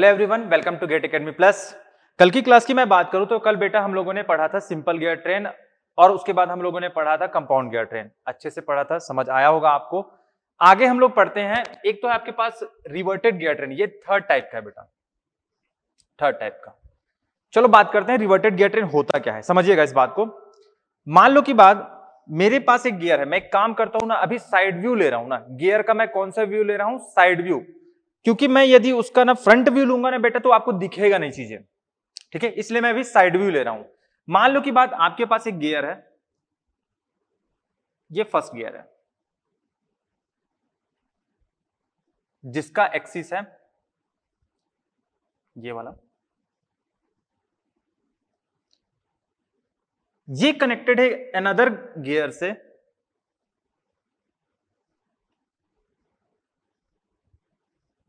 hello everyone welcome to GATE academy plus कल की class की मैं बात करूं तो कल बेटा हम लोगों ने पढ़ा था सिंपल गियर ट्रेन और उसके बाद हम लोगों ने पढ़ा था कंपाउंड गियर ट्रेन अच्छे से पढ़ा था समझ आया होगा आपको आगे हम लोग पढ़ते हैं एक तो है आपके पास रिवर्टेड गियर ट्रेन ये थर्ड टाइप का है बेटा थर्ड टाइप का चलो बात करते हैं रिवर्टेड गियर ट्रेन होता क्या है समझिएगा इस बात को मान लो कि बात मेरे पास एक गियर है मैं काम करता हूं ना अभी साइड व्यू ले रहा हूं ना गियर का मैं कौन सा व्यू ले रहा हूं साइड व्यू क्योंकि मैं यदि उसका ना फ्रंट व्यू लूंगा ना बेटा तो आपको दिखेगा नहीं चीजें ठीक है इसलिए मैं अभी साइड व्यू ले रहा हूं मान लो कि बात आपके पास एक गियर है ये फर्स्ट गियर है जिसका एक्सिस है ये वाला ये कनेक्टेड है अनदर गियर से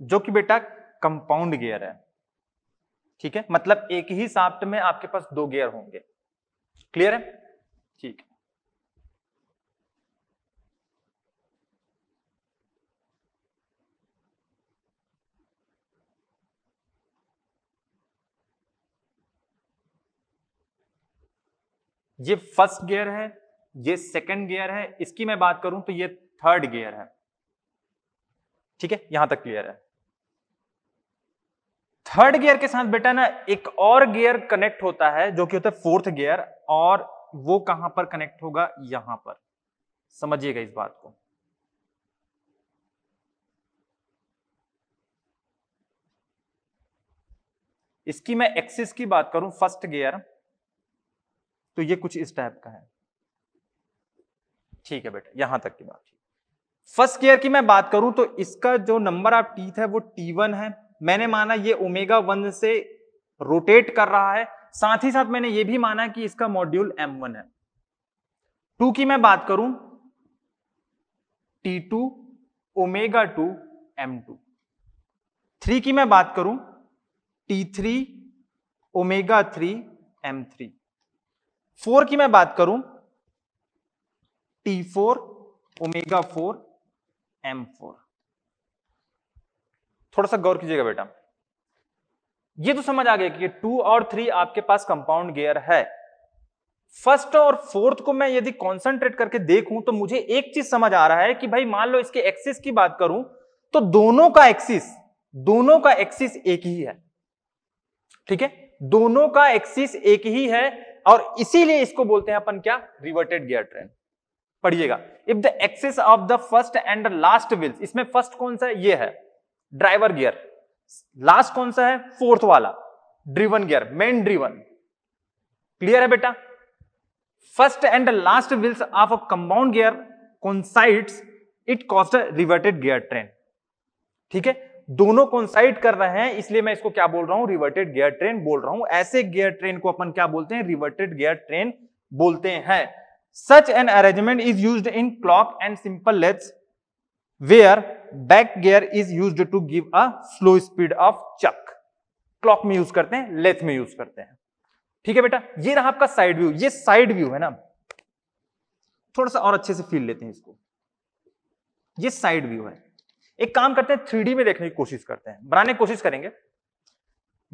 जो कि बेटा कंपाउंड गियर है ठीक है मतलब एक ही साफ्ट में आपके पास दो गियर होंगे क्लियर है ठीक है ये फर्स्ट गियर है ये सेकंड गियर है इसकी मैं बात करूं तो ये थर्ड गियर है ठीक है यहां तक क्लियर है थर्ड गियर के साथ बेटा ना एक और गियर कनेक्ट होता है जो कि होता है फोर्थ गियर और वो कहां पर कनेक्ट होगा यहां पर समझिएगा इस बात को इसकी मैं एक्सिस की बात करूं फर्स्ट गियर तो ये कुछ इस टाइप का है ठीक है बेटा यहां तक की बात फर्स्ट गियर की मैं बात करूं तो इसका जो नंबर ऑफ टीथ है वो टी वन है मैंने माना ये ओमेगा वन से रोटेट कर रहा है साथ ही साथ मैंने ये भी माना कि इसका मॉड्यूल एम वन है टू की मैं बात करूं T two omega two M two three की मैं बात करूं T three omega three M three four की मैं बात करूं T four omega four M four थोड़ा सा गौर कीजिएगा बेटा ये तो समझ आ गया कि टू और थ्री आपके पास कंपाउंड गेयर है फर्स्ट और फोर्थ को मैं यदि कॉन्सेंट्रेट करके देखूं तो मुझे एक चीज समझ आ रहा है कि भाई मान लो इसके एक्सिस की बात करूं तो दोनों का एक्सिस दोनों का एक्सिस एक ही है ठीक है दोनों का एक्सिस एक ही है और इसीलिए इसको बोलते हैं अपन क्या रिवर्टेड गियर ट्रेन पढ़िएगा if the axis of the first and last wheels इसमें फर्स्ट कौन सा है ये है ड्राइवर गियर लास्ट कौन सा है फोर्थ वाला driven gear main driven clear है बेटा first and last wheels of a compound gear coincides it called reverted gear train ठीक है दोनों कॉन्साइड कर रहे हैं इसलिए मैं इसको क्या बोल रहा हूं रिवर्टेड गियर ट्रेन बोल रहा हूं ऐसे गियर ट्रेन को अपन क्या बोलते हैं रिवर्टेड गियर ट्रेन बोलते हैं such an arrangement is use in clock and simple lathes where back gear is use to give a slow speed of chuck clock में यूज करते हैं लेथ में यूज करते हैं ठीक है बेटा ये रहा आपका साइड व्यू ये साइड व्यू है ना थोड़ा सा और अच्छे से फील लेते हैं इसको ये साइड व्यू है एक काम करते हैं थ्री में देखने की कोशिश करते हैं बनाने की कोशिश करेंगे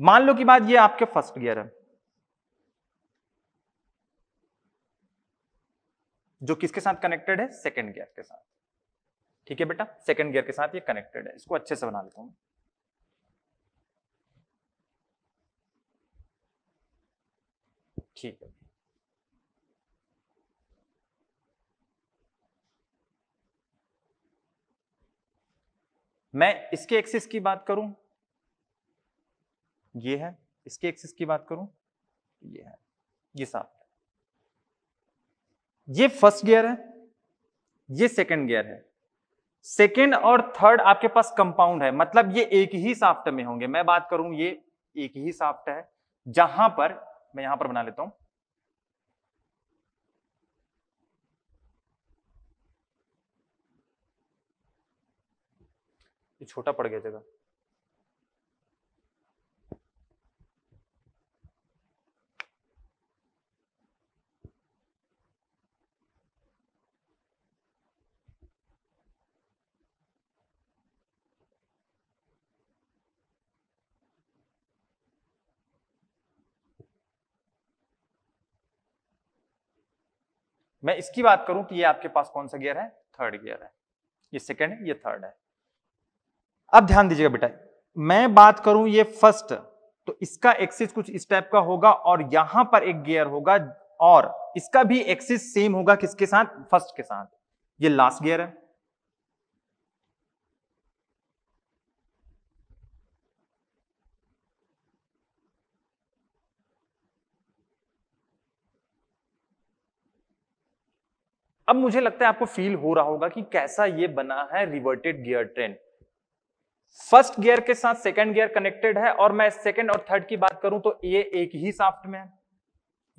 मान लो कि बात ये आपके फर्स्ट गियर है जो किसके साथ कनेक्टेड है सेकंड गियर के साथ ठीक है बेटा सेकेंड गियर के साथ ये कनेक्टेड है इसको अच्छे से बना लेता हूं ठीक है मैं इसके एक्सिस की बात करूं ये है इसके एक्सिस की बात करूं ये है ये साफ है ये फर्स्ट गियर है ये सेकंड गियर है सेकेंड और थर्ड आपके पास कंपाउंड है मतलब ये एक ही साफ्ट में होंगे मैं बात करूं ये एक ही साफ्ट है जहां पर मैं यहां पर बना लेता हूं ये छोटा पड़ गया जगह मैं इसकी बात करूं तो ये आपके पास कौन सा गियर है थर्ड गियर है ये सेकेंड है ये थर्ड है अब ध्यान दीजिएगा बेटा मैं बात करूं ये फर्स्ट तो इसका एक्सिस कुछ इस टाइप का होगा और यहां पर एक गियर होगा और इसका भी एक्सिस सेम होगा किसके साथ फर्स्ट के साथ ये लास्ट गियर है अब मुझे लगता है आपको फील हो रहा होगा कि कैसा ये बना है reverted gear train first gear के साथ सेकंड गियर कनेक्टेड है और मैं सेकंड और थर्ड की बात करूं तो ये एक ही साफ्ट में है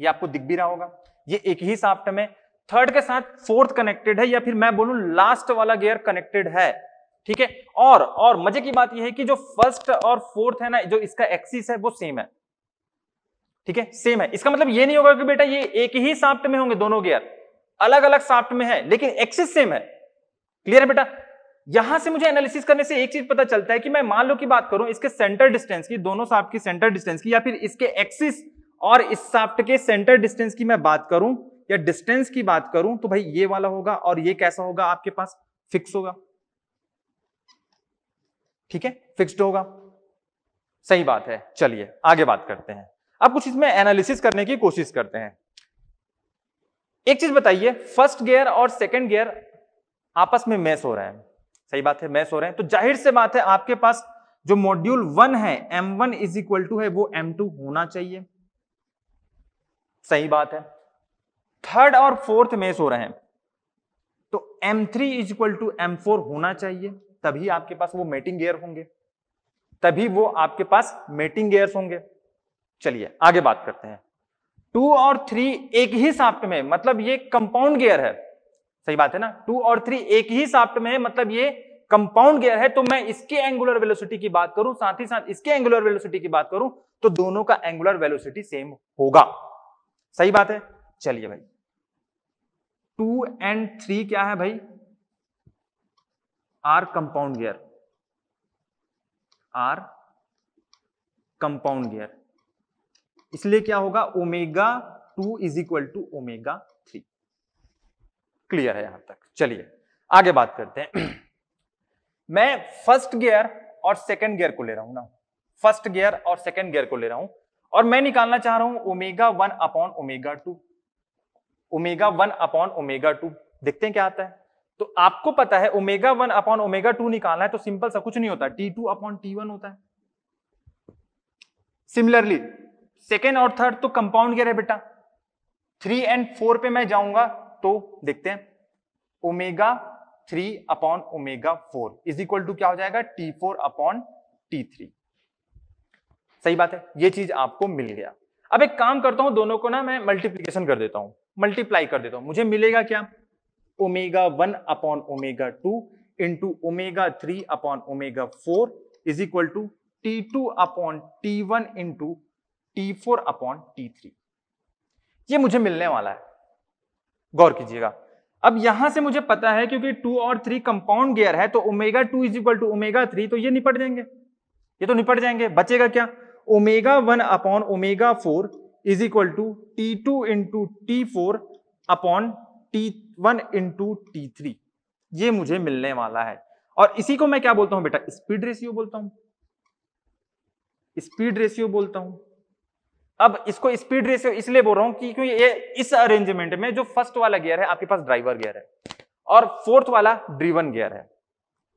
ये आपको दिख भी रहा होगा ये एक ही साफ्ट में थर्ड के साथ फोर्थ कनेक्टेड है या फिर मैं बोलूं लास्ट वाला गियर कनेक्टेड है ठीक है और और मजे की बात यह है कि जो फर्स्ट और फोर्थ है ना जो इसका एक्सिस है वो सेम है ठीक है सेम है इसका मतलब ये नहीं होगा कि बेटा ये एक ही साफ्ट में होंगे दोनों गियर अलग अलग साफ्ट में है लेकिन एक्सिस सेम है क्लियर है बेटा यहां से मुझे एनालिसिस करने से एक चीज पता चलता है कि मैं मान लो की बात करूं इसके सेंटर डिस्टेंस की दोनों साफ्ट की सेंटर डिस्टेंस की या फिर इसके एक्सिस और इस साफ्ट के सेंटर डिस्टेंस की मैं बात करूं या डिस्टेंस की बात करूं तो भाई ये वाला होगा और ये कैसा होगा आपके पास फिक्स होगा ठीक है फिक्स्ड होगा सही बात है चलिए आगे बात करते हैं अब कुछ इसमें एनालिसिस करने की कोशिश करते हैं एक चीज बताइए फर्स्ट गियर और सेकेंड गियर आपस में मैच हो रहे हैं सही बात है मैच हो रहे हैं तो जाहिर से बात है आपके पास जो मॉड्यूल वन है M one is equal to है वो एम टू होना चाहिए सही बात है थर्ड और फोर्थ मैच हो रहे हैं तो M three is equal to M four होना चाहिए तभी आपके पास वो मेटिंग गेयर होंगे तभी वो आपके पास मेटिंग गेयर होंगे चलिए आगे बात करते हैं टू और थ्री एक ही साफ्ट में मतलब ये कंपाउंड गियर है सही बात है ना टू और थ्री एक ही साफ्ट में है मतलब ये कंपाउंड गियर है तो मैं इसके एंगुलर वेलोसिटी की बात करूं साथ ही साथ इसके एंगुलर वेलोसिटी की बात करूं तो दोनों का एंगुलर वेलोसिटी सेम होगा सही बात है चलिए भाई टू एंड थ्री क्या है भाई are compound gear are compound gear इसलिए क्या होगा omega two is equal to omega three clear है यहां तक चलिए आगे बात करते हैं मैं फर्स्ट गियर और सेकेंड गियर को ले रहा हूं ना फर्स्ट गियर और सेकेंड गियर को ले रहा हूं और मैं निकालना चाह रहा हूं omega one upon omega two omega one upon omega two देखते हैं क्या आता है तो आपको पता है omega one upon omega two निकालना है तो सिंपल सा कुछ नहीं होता T two upon T one होता है सिमिलरली सेकेंड और थर्ड तो कंपाउंड क्या है बेटा थ्री एंड फोर पे मैं जाऊंगा तो देखते हैं omega three upon omega four is equal to क्या हो जाएगा T four upon T three सही बात है ये चीज आपको मिल गया अब एक काम करता हूं दोनों को ना मैं मल्टीप्लीकेशन कर देता हूं मल्टीप्लाई कर देता हूं मुझे मिलेगा क्या omega one upon omega two into omega three upon omega four is equal to T two upon T one into T four upon T three ये मुझे मिलने वाला है गौर कीजिएगा अब यहां से मुझे पता है क्योंकि टू और थ्री कंपाउंड गियर है तो omega two is equal to omega three तो ये निपट जाएंगे ये तो निपट जाएंगे बचेगा क्या omega one upon omega four is equal to T two into T four upon T one into T three ये मुझे मिलने वाला है और इसी को मैं क्या बोलता हूं बेटा स्पीड रेशियो बोलता हूं स्पीड रेशियो बोलता हूं अब इसको स्पीड रेशियो इसलिए बोल रहा हूं कि क्योंकि ये इस अरेंजमेंट में जो फर्स्ट वाला गियर है आपके पास ड्राइवर गियर है और फोर्थ वाला ड्रीवन गियर है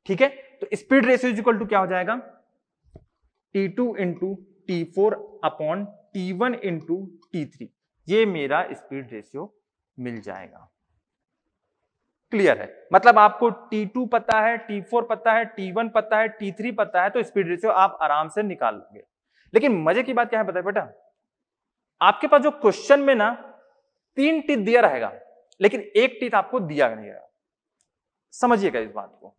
ठीक है तो स्पीड रेशियो इक्वल टू क्या हो जाएगा T two into T four upon T one into T three ये मेरा स्पीड रेशियो मिल जाएगा क्लियर है मतलब आपको टी टू पता है टी फोर पता है टी वन पता है टी थ्री पता है तो स्पीड रेशियो आप आराम से निकाल लेंगे लेकिन मजे की बात क्या है बताए बेटा आपके पास जो क्वेश्चन में ना तीन टीथ दिया रहेगा लेकिन एक टीथ आपको दिया नहीं रहेगा समझिएगा इस बात को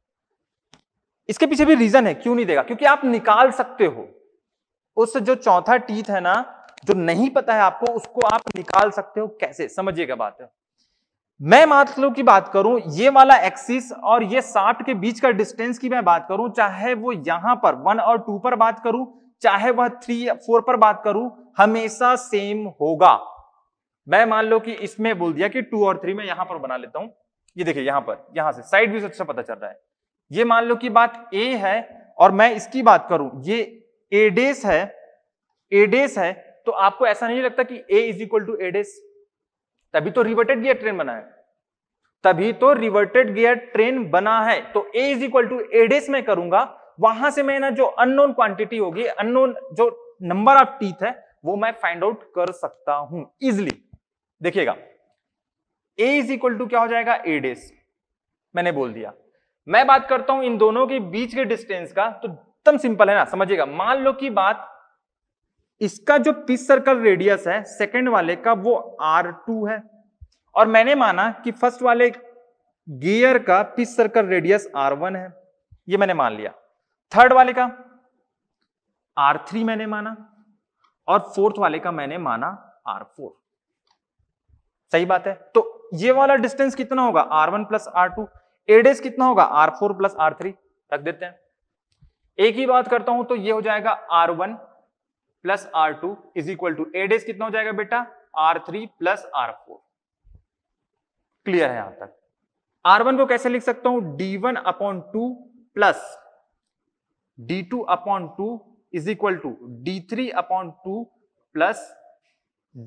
इसके पीछे भी रीजन है क्यों नहीं देगा क्योंकि आप निकाल सकते हो उस जो चौथा टीथ है ना जो नहीं पता है आपको उसको आप निकाल सकते हो कैसे समझिएगा बात है मैं मातलो की बात करूं ये वाला एक्सिस और ये साठ के बीच का डिस्टेंस की मैं बात करूं चाहे वो यहां पर वन और टू पर बात करूं चाहे वह थ्री फोर पर बात करूं हमेशा सेम होगा मैं मान लो कि इसमें बोल दिया कि टू और थ्री में यहां पर बना लेता हूं ये देखिए यहां पर यहां से साइड व्यू सबसे पता चल रहा है ये मान लो कि बात ए है और मैं इसकी बात करूं ये एडेस है एडेस है तो आपको ऐसा नहीं लगता कि ए इज इक्वल टू एडेस तभी तो रिवर्टेड गियर ट्रेन बना है तभी तो रिवर्टेड गियर ट्रेन बना है तो ए इज इक्वल टू एडेस में करूंगा वहां से मैं ना जो अननोन क्वांटिटी होगी अननोन जो नंबर ऑफ टीथ है वो मैं फाइंड आउट कर सकता हूं इजिली देखिएगा ए इज इक्वल टू क्या हो जाएगा ए डेज मैंने बोल दिया मैं बात करता हूं इन दोनों के बीच के डिस्टेंस का तो एकदम सिंपल है ना समझिएगा मान लो कि बात इसका जो पीस सर्कल रेडियस है सेकंड वाले का वो आर टू है और मैंने माना कि फर्स्ट वाले गियर का pitch circle radius R one है ये मैंने मान लिया थर्ड वाले का आर थ्री मैंने माना और फोर्थ वाले का मैंने माना आर फोर सही बात है तो ये वाला डिस्टेंस कितना होगा R one plus R two एडेस कितना होगा R four plus R three रख देते हैं एक ही बात करता हूं तो ये हो जाएगा R one plus R two is equal to एडेस कितना हो जाएगा बेटा R three plus R four clear है यहां तक आर वन को कैसे लिख सकता हूं D one upon two plus D two upon two is equal to D three upon two plus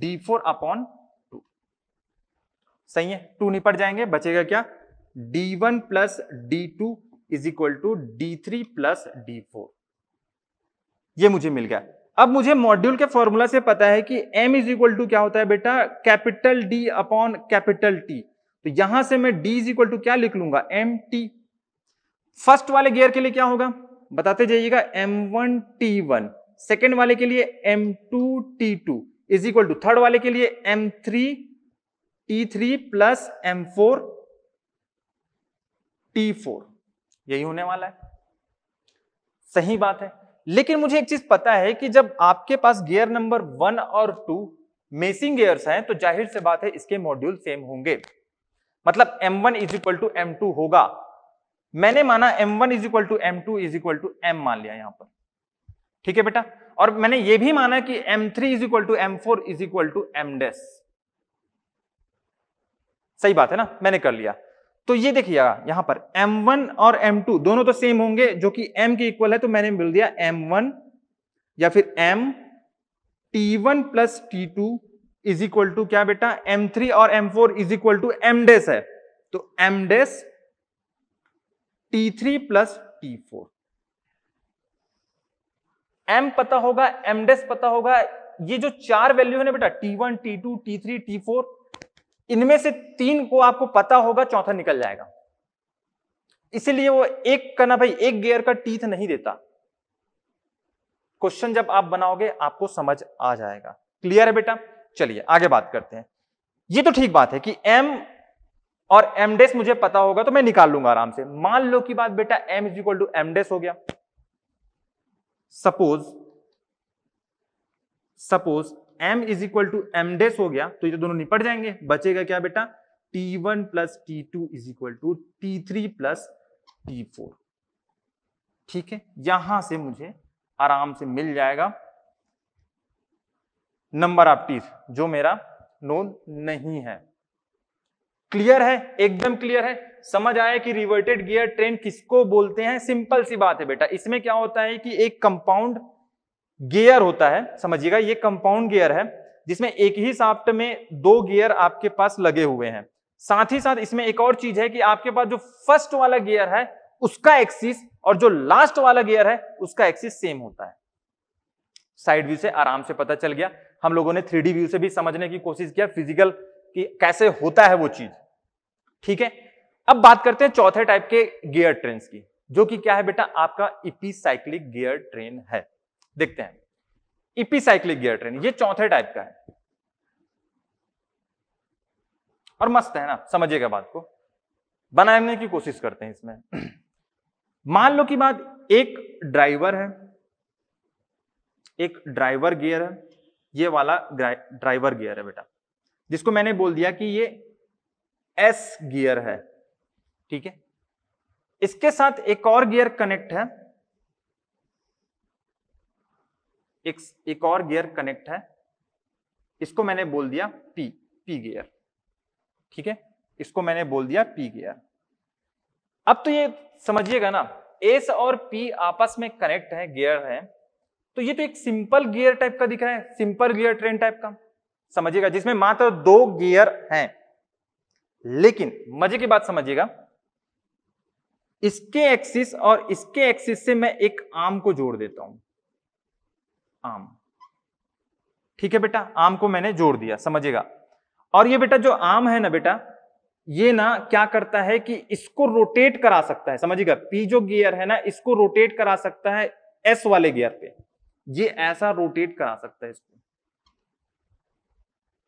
D four upon two सही है टू निपट जाएंगे बचेगा क्या D one plus D two is equal to D three plus D four यह मुझे मिल गया अब मुझे मॉड्यूल के फॉर्मूला से पता है कि m इज इक्वल टू क्या होता है बेटा capital D upon capital T तो यहां से मैं D इज इक्वल टू क्या लिख लूंगा एम टी फर्स्ट वाले गियर के लिए क्या होगा बताते जाइएगा M one T one second वाले के लिए M two T two is equal to third वाले के लिए M three T three plus M four T four यही होने वाला है सही बात है लेकिन मुझे एक चीज पता है कि जब आपके पास गियर नंबर वन और टू मेसिंग गियर्स हैं तो जाहिर से बात है इसके मॉड्यूल सेम होंगे मतलब M1 one is equal to M होगा मैंने माना m1 one is equal to M two is equal to M मान लिया यहां पर ठीक है बेटा और मैंने ये भी माना कि m3 three is equal to M four is equal to M dash सही बात है ना मैंने कर लिया तो ये देखिएगा यहां पर m1 और m2 दोनों तो सेम होंगे जो कि m के इक्वल है तो मैंने मिल दिया m1 या फिर m t1 one plus T two is equal to क्या बेटा m3 और m4 four is equal to M dash है तो m dash T three plus T four M पता होगा एम डेस पता होगा ये जो चार वैल्यू है ना बेटा T one T two T three T four इनमें से तीन को आपको पता होगा चौथा निकल जाएगा इसीलिए वो एक का ना भाई एक गियर का टीथ नहीं देता क्वेश्चन जब आप बनाओगे आपको समझ आ जाएगा क्लियर है बेटा चलिए आगे बात करते हैं ये तो ठीक बात है कि एम और एमडेस मुझे पता होगा तो मैं निकाल लूंगा आराम से मान लो कि बात बेटा M is equal to M dash हो गया suppose suppose M is equal to M dash हो गया तो ये तो दोनों निपट जाएंगे बचेगा क्या बेटा T one plus T two is equal to T three plus T four ठीक है यहां से मुझे आराम से मिल जाएगा नंबर ऑफ टीथ जो मेरा नोन नहीं है क्लियर है एकदम क्लियर है समझ आया कि रिवर्टेड गियर ट्रेन किसको बोलते हैं सिंपल सी बात है बेटा इसमें क्या होता है कि एक कंपाउंड गियर होता है समझिएगा ये कंपाउंड गियर है जिसमें एक ही साफ्ट में दो गियर आपके पास लगे हुए हैं साथ ही साथ इसमें एक और चीज है कि आपके पास जो फर्स्ट वाला गियर है उसका एक्सिस और जो लास्ट वाला गियर है उसका एक्सिस सेम होता है साइड व्यू से आराम से पता चल गया हम लोगों ने थ्री व्यू से भी समझने की कोशिश किया फिजिकल कि कैसे होता है वो चीज़ ठीक है अब बात करते हैं चौथे टाइप के गियर ट्रेन की जो कि क्या है बेटा आपका इपीसाइक्लिक गियर ट्रेन है देखते हैं इपीसाइक्लिक गियर ट्रेन ये चौथे टाइप का है और मस्त है ना समझिएगा बात को बनाने की कोशिश करते हैं इसमें मान लो कि बात एक ड्राइवर है एक ड्राइवर गियर है ये वाला ड्राइवर गियर है बेटा जिसको मैंने बोल दिया कि ये एस गियर है ठीक है इसके साथ एक और गियर कनेक्ट है एक, एक और गियर कनेक्ट है इसको मैंने बोल दिया पी पी गियर ठीक है इसको मैंने बोल दिया पी गियर अब तो ये समझिएगा ना एस और पी आपस में कनेक्ट है गियर है तो ये तो एक सिंपल गियर टाइप का दिख रहा है सिंपल गियर ट्रेन टाइप का समझिएगा जिसमें मात्र दो गियर हैं लेकिन मजे की बात समझिएगा इसके एक्सिस और इसके एक्सिस से मैं एक आम को जोड़ देता हूं आम ठीक है बेटा आम को मैंने जोड़ दिया समझिएगा और ये बेटा जो आम है ना बेटा ये ना क्या करता है कि इसको रोटेट करा सकता है समझिएगा पी जो गियर है ना इसको रोटेट करा सकता है एस वाले गियर पे ये ऐसा रोटेट करा सकता है इसको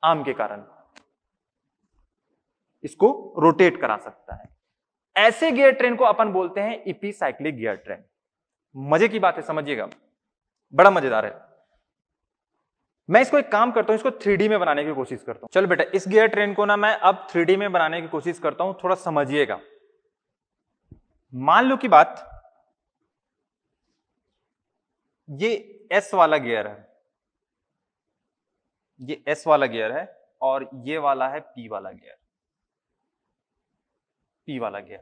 आम के कारण इसको रोटेट करा सकता है ऐसे गियर ट्रेन को अपन बोलते हैं इपी साइक्लिक गियर ट्रेन मजे की बात है समझिएगा बड़ा मजेदार है मैं इसको एक काम करता हूं इसको थ्री में बनाने की कोशिश करता हूं चलो बेटा इस गियर ट्रेन को ना मैं अब थ्री में बनाने की कोशिश करता हूं थोड़ा समझिएगा मान लो कि बात ये एस वाला गियर है ये एस वाला गियर है और ये वाला है पी वाला गियर पी वाला गया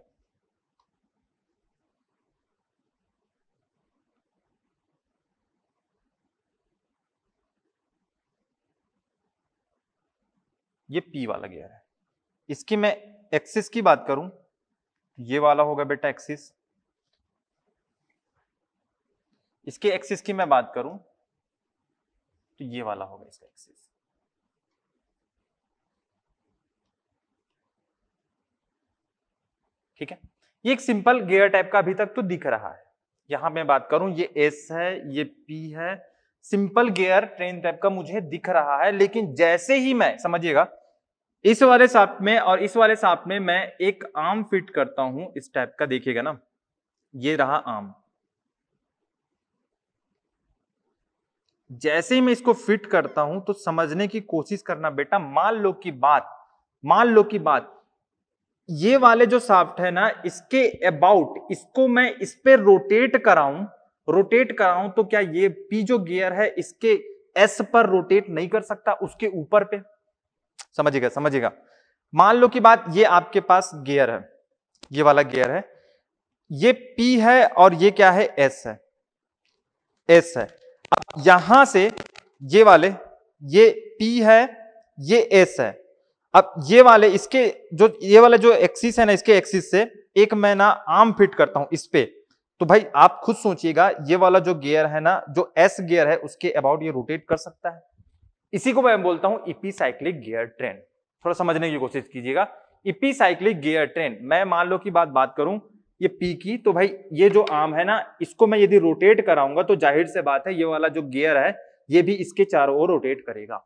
ये पी वाला गियर है इसकी मैं एक्सिस की बात करूं ये वाला होगा बेटा एक्सिस इसके एक्सिस की मैं बात करूं तो ये वाला होगा इसका एक्सिस ठीक है ये एक सिंपल गेयर टाइप का अभी तक तो दिख रहा है यहां मैं बात करूं ये एस है ये पी है सिंपल गेयर ट्रेन टाइप का मुझे दिख रहा है लेकिन जैसे ही मैं समझिएगा इस वाले सांप में और इस वाले सांप में मैं एक आम फिट करता हूं इस टाइप का देखिएगा ना ये रहा आम जैसे ही मैं इसको फिट करता हूं तो समझने की कोशिश करना बेटा मान लो की बात मान लो की बात ये वाले जो साफ्ट है ना इसके अबाउट इसको मैं इस पे रोटेट कराऊं रोटेट कराऊं तो क्या ये पी जो गियर है इसके एस पर रोटेट नहीं कर सकता उसके ऊपर पे समझिएगा समझिएगा मान लो कि बात ये आपके पास गियर है ये वाला गियर है ये पी है और ये क्या है एस है एस है अब यहां से ये वाले ये पी है ये एस है अब ये वाले इसके जो ये वाले जो एक्सिस है ना इसके एक्सिस से एक मैं ना आर्म फिट करता हूं इस पे तो भाई आप खुद सोचिएगा ये वाला जो गियर है ना जो एस गियर है उसके अबाउट ये रोटेट कर सकता है इसी को मैं बोलता हूं इपी साइक्लिक गियर ट्रेन थोड़ा समझने की कोशिश कीजिएगा इपी साइक्लिक गियर ट्रेन मैं मान लो की बात बात करूं ये पी की तो भाई ये जो आम है ना इसको मैं यदि रोटेट कराऊंगा तो जाहिर से बात है ये वाला जो गियर है ये भी इसके चारों ओर रोटेट करेगा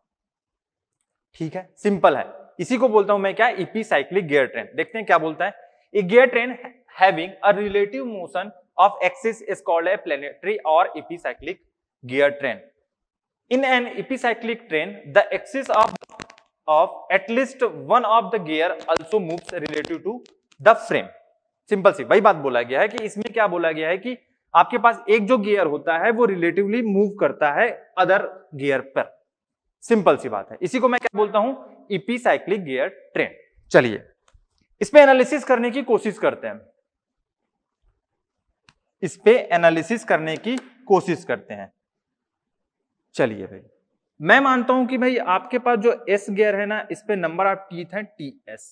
ठीक है सिंपल है इसी को बोलता हूं मैं क्या इपीसाइक्लिक गियर ट्रेन देखते हैं क्या बोलता है a gear train having a relative motion of axis is called a planetary और epicyclic gear train in an epicyclic train the axis of of at least one of the gear also moves relative to the frame simple सी वही बात बोला गया है कि इसमें क्या बोला गया है कि आपके पास एक जो गियर होता है वो रिलेटिवली मूव करता है अदर गियर पर सिंपल सी बात है इसी को मैं क्या बोलता हूं इपीसाइक्लिक गियर ट्रेन चलिए इस पे एनालिसिस करने की कोशिश करते हैं इस पे एनालिसिस करने की कोशिश करते हैं चलिए भाई मैं मानता हूं कि भाई आपके पास जो एस गियर है ना इस पे नंबर ऑफ टीथ है टी एस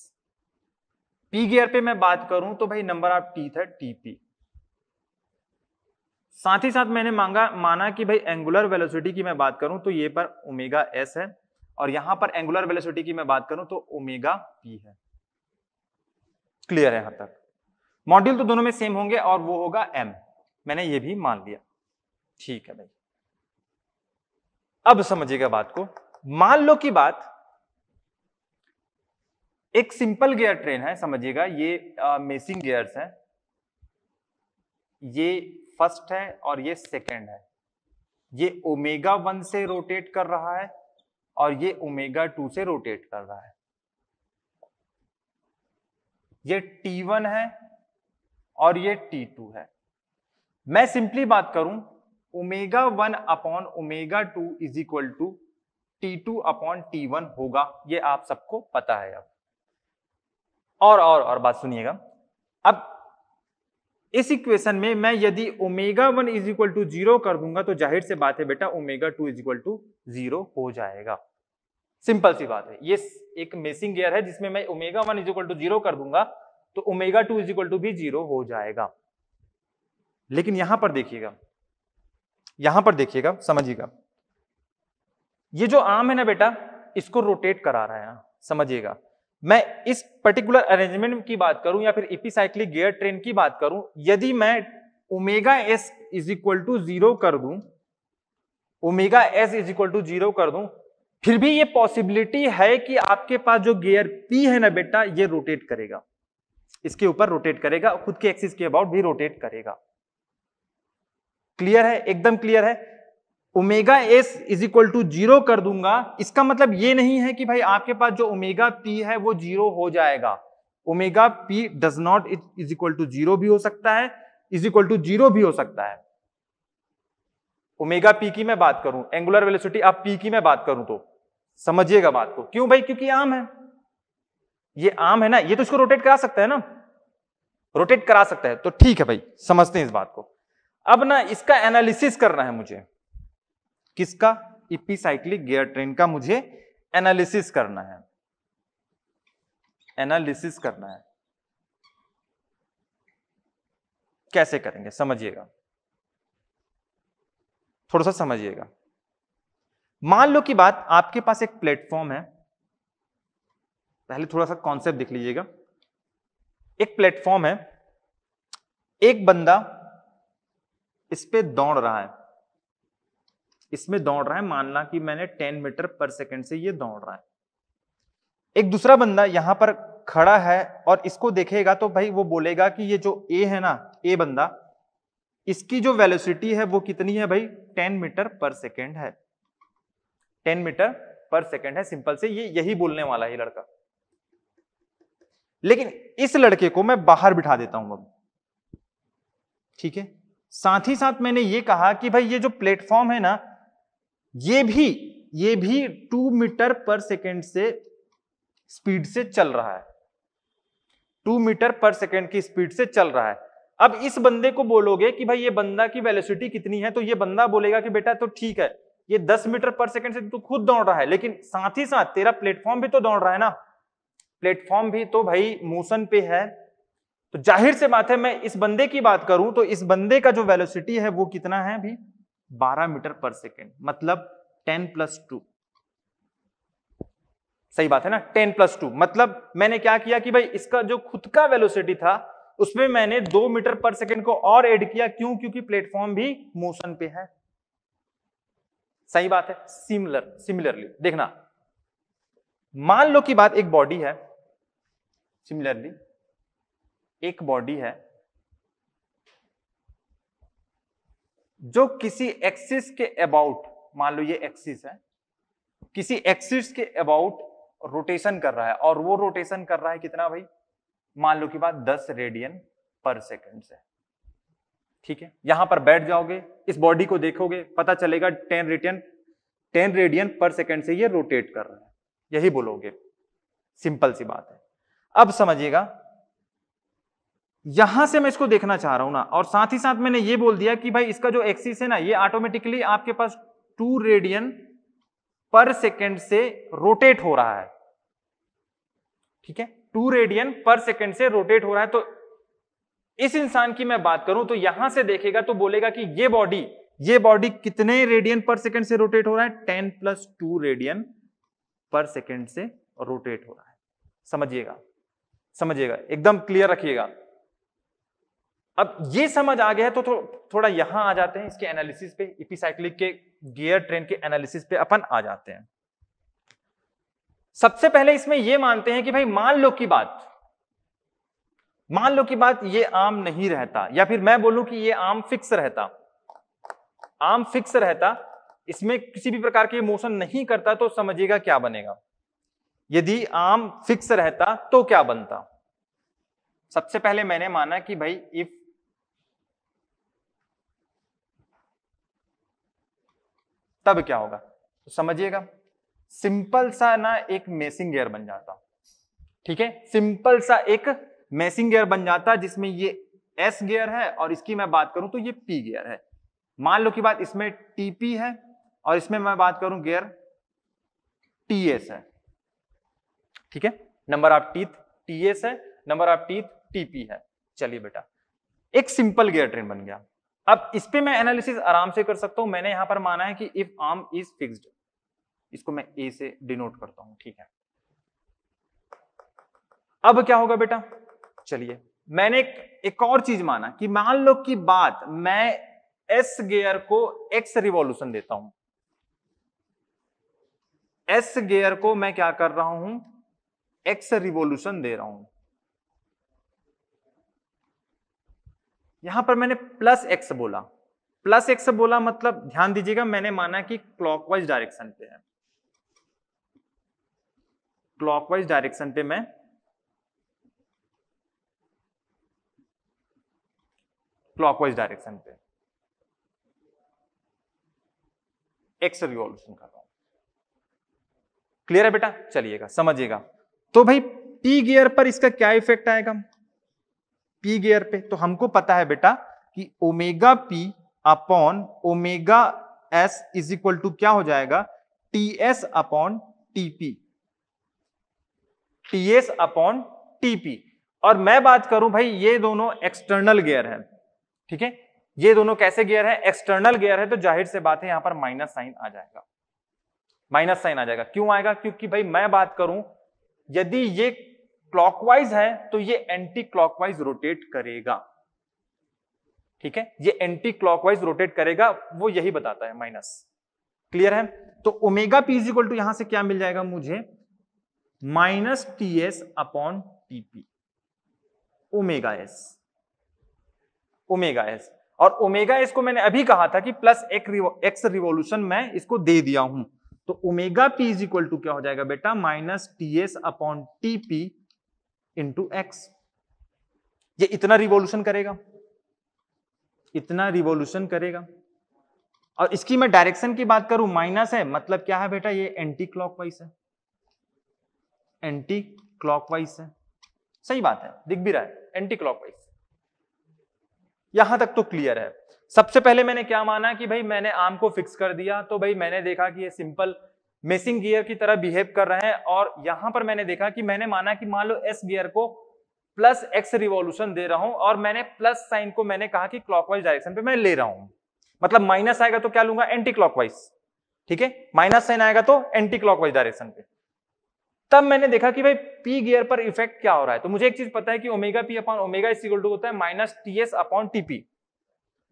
पी गियर पे मैं बात करूं तो भाई नंबर ऑफ टीथ है टीपी साथ ही साथ मैंने मांगा माना कि भाई एंगुलर वेलोसिटी की मैं बात करूं तो ये पर ओमेगा एस है और यहां पर एंगुलर वेलोसिटी की मैं बात करूं तो ओमेगा पी है क्लियर है यहां तक मॉड्यूल तो दोनों में सेम होंगे और वो होगा एम मैंने ये भी मान लिया ठीक है भाई अब समझिएगा बात को मान लो कि बात एक सिंपल गियर ट्रेन है समझिएगा ये आ, मेसिंग गियर्स है ये फर्स्ट है और ये सेकंड है ये ओमेगा वन से रोटेट कर रहा है और ये ओमेगा टू से रोटेट कर रहा है ये वन है और ये टू है मैं सिंपली बात करूं omega one upon omega two is equal to T two upon T one होगा ये आप सबको पता है अब और और और बात सुनिएगा अब इस इक्वेशन में मैं यदि omega one is equal to zero कर दूंगा तो जाहिर से बात है बेटा omega two is equal to zero हो जाएगा सिंपल सी बात है ये एक मिसिंग गियर है जिसमें मैं omega one is equal to zero कर दूंगा तो omega two is equal to भी जीरो हो जाएगा लेकिन यहां पर देखिएगा यहां पर देखिएगा समझिएगा ये जो आम है ना बेटा इसको रोटेट करा रहा है समझिएगा मैं इस पर्टिकुलर अरेंजमेंट की बात करूं या फिर इपीसाइक्लिक गियर ट्रेन की बात करूं यदि मैं omega S is equal to zero कर दूं omega S is equal to zero कर दूं फिर भी ये पॉसिबिलिटी है कि आपके पास जो गियर पी है ना बेटा ये रोटेट करेगा इसके ऊपर रोटेट करेगा खुद के एक्सिस के अबाउट भी रोटेट करेगा क्लियर है एकदम क्लियर है omega S is equal to zero कर दूंगा इसका मतलब ये नहीं है कि भाई आपके पास जो ओमेगा पी है वो जीरो हो जाएगा omega P does not is equal to zero भी हो सकता है इज इक्वल टू जीरो भी हो सकता है ओमेगा पी की मैं बात करूं एंगुलर वेलोसिटी आप पी की मैं बात करूं तो समझिएगा बात को क्यों भाई क्योंकि आम है ये आम है ना ये तो इसको रोटेट करा सकता है ना रोटेट करा सकता है तो ठीक है भाई समझते हैं इस बात को अब ना इसका एनालिसिस करना है मुझे किसका इपीसाइक्लिक गियर ट्रेन का मुझे एनालिसिस करना है एनालिसिस करना है कैसे करेंगे समझिएगा थोड़ा सा समझिएगा मान लो कि बात आपके पास एक प्लेटफॉर्म है पहले थोड़ा सा कॉन्सेप्ट देख लीजिएगा एक प्लेटफॉर्म है एक बंदा इस पर दौड़ रहा है इसमें दौड़ रहा है मानना कि मैंने टेन मीटर पर सेकेंड से ये दौड़ रहा है एक दूसरा बंदा यहां पर खड़ा है और इसको देखेगा तो भाई वो बोलेगा कि ये जो ए है ना ए बंदा इसकी जो वेलोसिटी है वो कितनी है भाई टेन मीटर पर सेकेंड है टेन मीटर पर सेकेंड है सिंपल से ये यही बोलने वाला है लड़का लेकिन इस लड़के को मैं बाहर बिठा देता हूं अब ठीक है साथ ही साथ मैंने ये कहा कि भाई ये जो प्लेटफॉर्म है ना ये भी ये भी टू मीटर पर सेकेंड से स्पीड से चल रहा है टू मीटर पर सेकेंड की स्पीड से चल रहा है अब इस बंदे को बोलोगे कि भाई ये बंदा की वेलोसिटी कितनी है तो ये बंदा बोलेगा कि बेटा तो ठीक है ये दस मीटर पर सेकेंड से तू तो खुद दौड़ रहा है लेकिन साथ ही साथ तेरा प्लेटफॉर्म भी तो दौड़ रहा है ना प्लेटफॉर्म भी तो भाई मोशन पे है तो जाहिर से बात है मैं इस बंदे की बात करूं तो इस बंदे का जो वेलोसिटी है वो कितना है अभी 12 मीटर पर सेकेंड मतलब 10 प्लस टू सही बात है ना 10 प्लस टू मतलब मैंने क्या किया कि भाई इसका जो खुद का वेलोसिटी था उसमें मैंने दो मीटर पर सेकेंड को और ऐड किया क्यों क्योंकि प्लेटफॉर्म भी मोशन पे है सही बात है सिमिलर सिमिलरली देखना मान लो कि बात एक बॉडी है सिमिलरली एक बॉडी है जो किसी एक्सिस के अबाउट मान लो ये एक्सिस है किसी एक्सिस के अबाउट रोटेशन कर रहा है और वो रोटेशन कर रहा है कितना भाई मान लो कि बात 10 रेडियन पर सेकंड से ठीक है यहां पर बैठ जाओगे इस बॉडी को देखोगे पता चलेगा 10 रेडियन 10 रेडियन पर सेकंड से ये रोटेट कर रहा है यही बोलोगे सिंपल सी बात है अब समझिएगा यहां से मैं इसको देखना चाह रहा हूं ना और साथ ही साथ मैंने ये बोल दिया कि भाई इसका जो एक्सिस है ना ये ऑटोमेटिकली आपके पास टू रेडियन पर सेकेंड से रोटेट हो रहा है ठीक है टू रेडियन पर सेकेंड से रोटेट हो रहा है तो इस इंसान की मैं बात करूं तो यहां से देखेगा तो बोलेगा कि ये बॉडी ये बॉडी कितने रेडियन पर सेकेंड से रोटेट हो रहा है ten plus two radian per second से रोटेट हो रहा है समझिएगा समझिएगा एकदम क्लियर रखिएगा अब ये समझ आ गया तो थो, थोड़ा यहां आ जाते हैं इसके एनालिसिस पे इपीसाइक्लिक के गियर ट्रेन के एनालिसिस पे अपन आ जाते हैं सबसे पहले इसमें यह मानते हैं कि भाई मान लो की बात मान लो की बात ये आम नहीं रहता या फिर मैं बोलूं कि ये आम फिक्स रहता आम फिक्स रहता इसमें किसी भी प्रकार के मोशन नहीं करता तो समझिएगा क्या बनेगा यदि आम फिक्स रहता तो क्या बनता सबसे पहले मैंने माना कि भाई इफ तब क्या होगा तो समझिएगा सिंपल सा ना एक मेसिंग गेयर बन जाता ठीक है सिंपल सा एक मेसिंग गेयर बन जाता जिसमें ये एस गेयर है और इसकी मैं बात करूं तो ये पी गेयर है मान लो कि बात इसमें टीपी है और इसमें मैं बात करूं गेयर टीएस है ठीक है नंबर ऑफ टीथ टीएस है नंबर ऑफ टीथ टीपी है चलिए बेटा एक सिंपल गेयर ट्रेन बन गया अब इस पे मैं एनालिसिस आराम से कर सकता हूं मैंने यहां पर माना है कि इफ आर्म इज फिक्स्ड इसको मैं ए से डिनोट करता हूं ठीक है अब क्या होगा बेटा चलिए मैंने एक, एक और चीज माना कि मान लो कि बात मैं एस गेयर को एक्स रिवॉल्यूशन देता हूं एस गेयर को मैं क्या कर रहा हूं एक्स रिवॉल्यूशन दे रहा हूं यहां पर मैंने प्लस एक्स बोला प्लस एक्स बोला मतलब ध्यान दीजिएगा मैंने माना कि क्लॉकवाइज डायरेक्शन पे है क्लॉकवाइज डायरेक्शन पे मैं क्लॉकवाइज डायरेक्शन पे एक्स रिवॉल्यूशन कर रहा हूं क्लियर है बेटा चलिएगा समझिएगा तो भाई पी गियर पर इसका क्या इफेक्ट आएगा पी गियर पे तो हमको पता है बेटा कि omega P upon omega S is equal to क्या हो जाएगा T S upon P T S upon P और मैं बात करूं भाई ये दोनों एक्सटर्नल गियर है ठीक है ये दोनों कैसे गियर है एक्सटर्नल गियर है तो जाहिर से बात है यहां पर माइनस साइन आ जाएगा माइनस साइन आ जाएगा क्यों आएगा क्योंकि भाई मैं बात करूं यदि ये क्लॉकवाइज है तो ये एंटी क्लॉकवाइज रोटेट करेगा ठीक है ये एंटी क्लॉकवाइज रोटेट करेगा वो यही बताता है माइनस क्लियर है तो ओमेगा पी इक्वल टू यहां से क्या मिल जाएगा मुझे minus T S upon TP omega S omega S और ओमेगा एस को मैंने अभी कहा था कि प्लस एक एक्स रिवोल्यूशन मैं इसको दे दिया हूं तो omega P is equal to क्या हो जाएगा बेटा minus T S upon TP into X ये इतना रिवॉल्यूशन करेगा इतना रिवॉल्यूशन करेगा और इसकी मैं डायरेक्शन की बात करूं माइनस है मतलब क्या है बेटा ये एंटी क्लॉकवाइज है एंटी क्लॉकवाइज है सही बात है दिख भी रहा है एंटी क्लॉकवाइज यहां तक तो क्लियर है सबसे पहले मैंने क्या माना कि भाई मैंने आम को फिक्स कर दिया तो भाई मैंने देखा कि ये सिंपल मेसिंग गियर की तरह बिहेव कर रहे हैं और यहां पर मैंने देखा कि मैंने माना कि मान लो एस गियर को प्लस एक्स रिवॉल्यूशन दे रहा हूं और मैंने प्लस साइन को मैंने कहा कि क्लॉकवाइज डायरेक्शन पे मैं ले रहा हूं मतलब माइनस आएगा तो क्या लूंगा एंटी क्लॉकवाइज ठीक है माइनस साइन आएगा तो एंटी क्लॉकवाइज डायरेक्शन पे तब मैंने देखा कि भाई पी गियर पर इफेक्ट क्या हो रहा है तो मुझे एक चीज पता है कि omega P upon omega is equal to होता है minus T S upon TP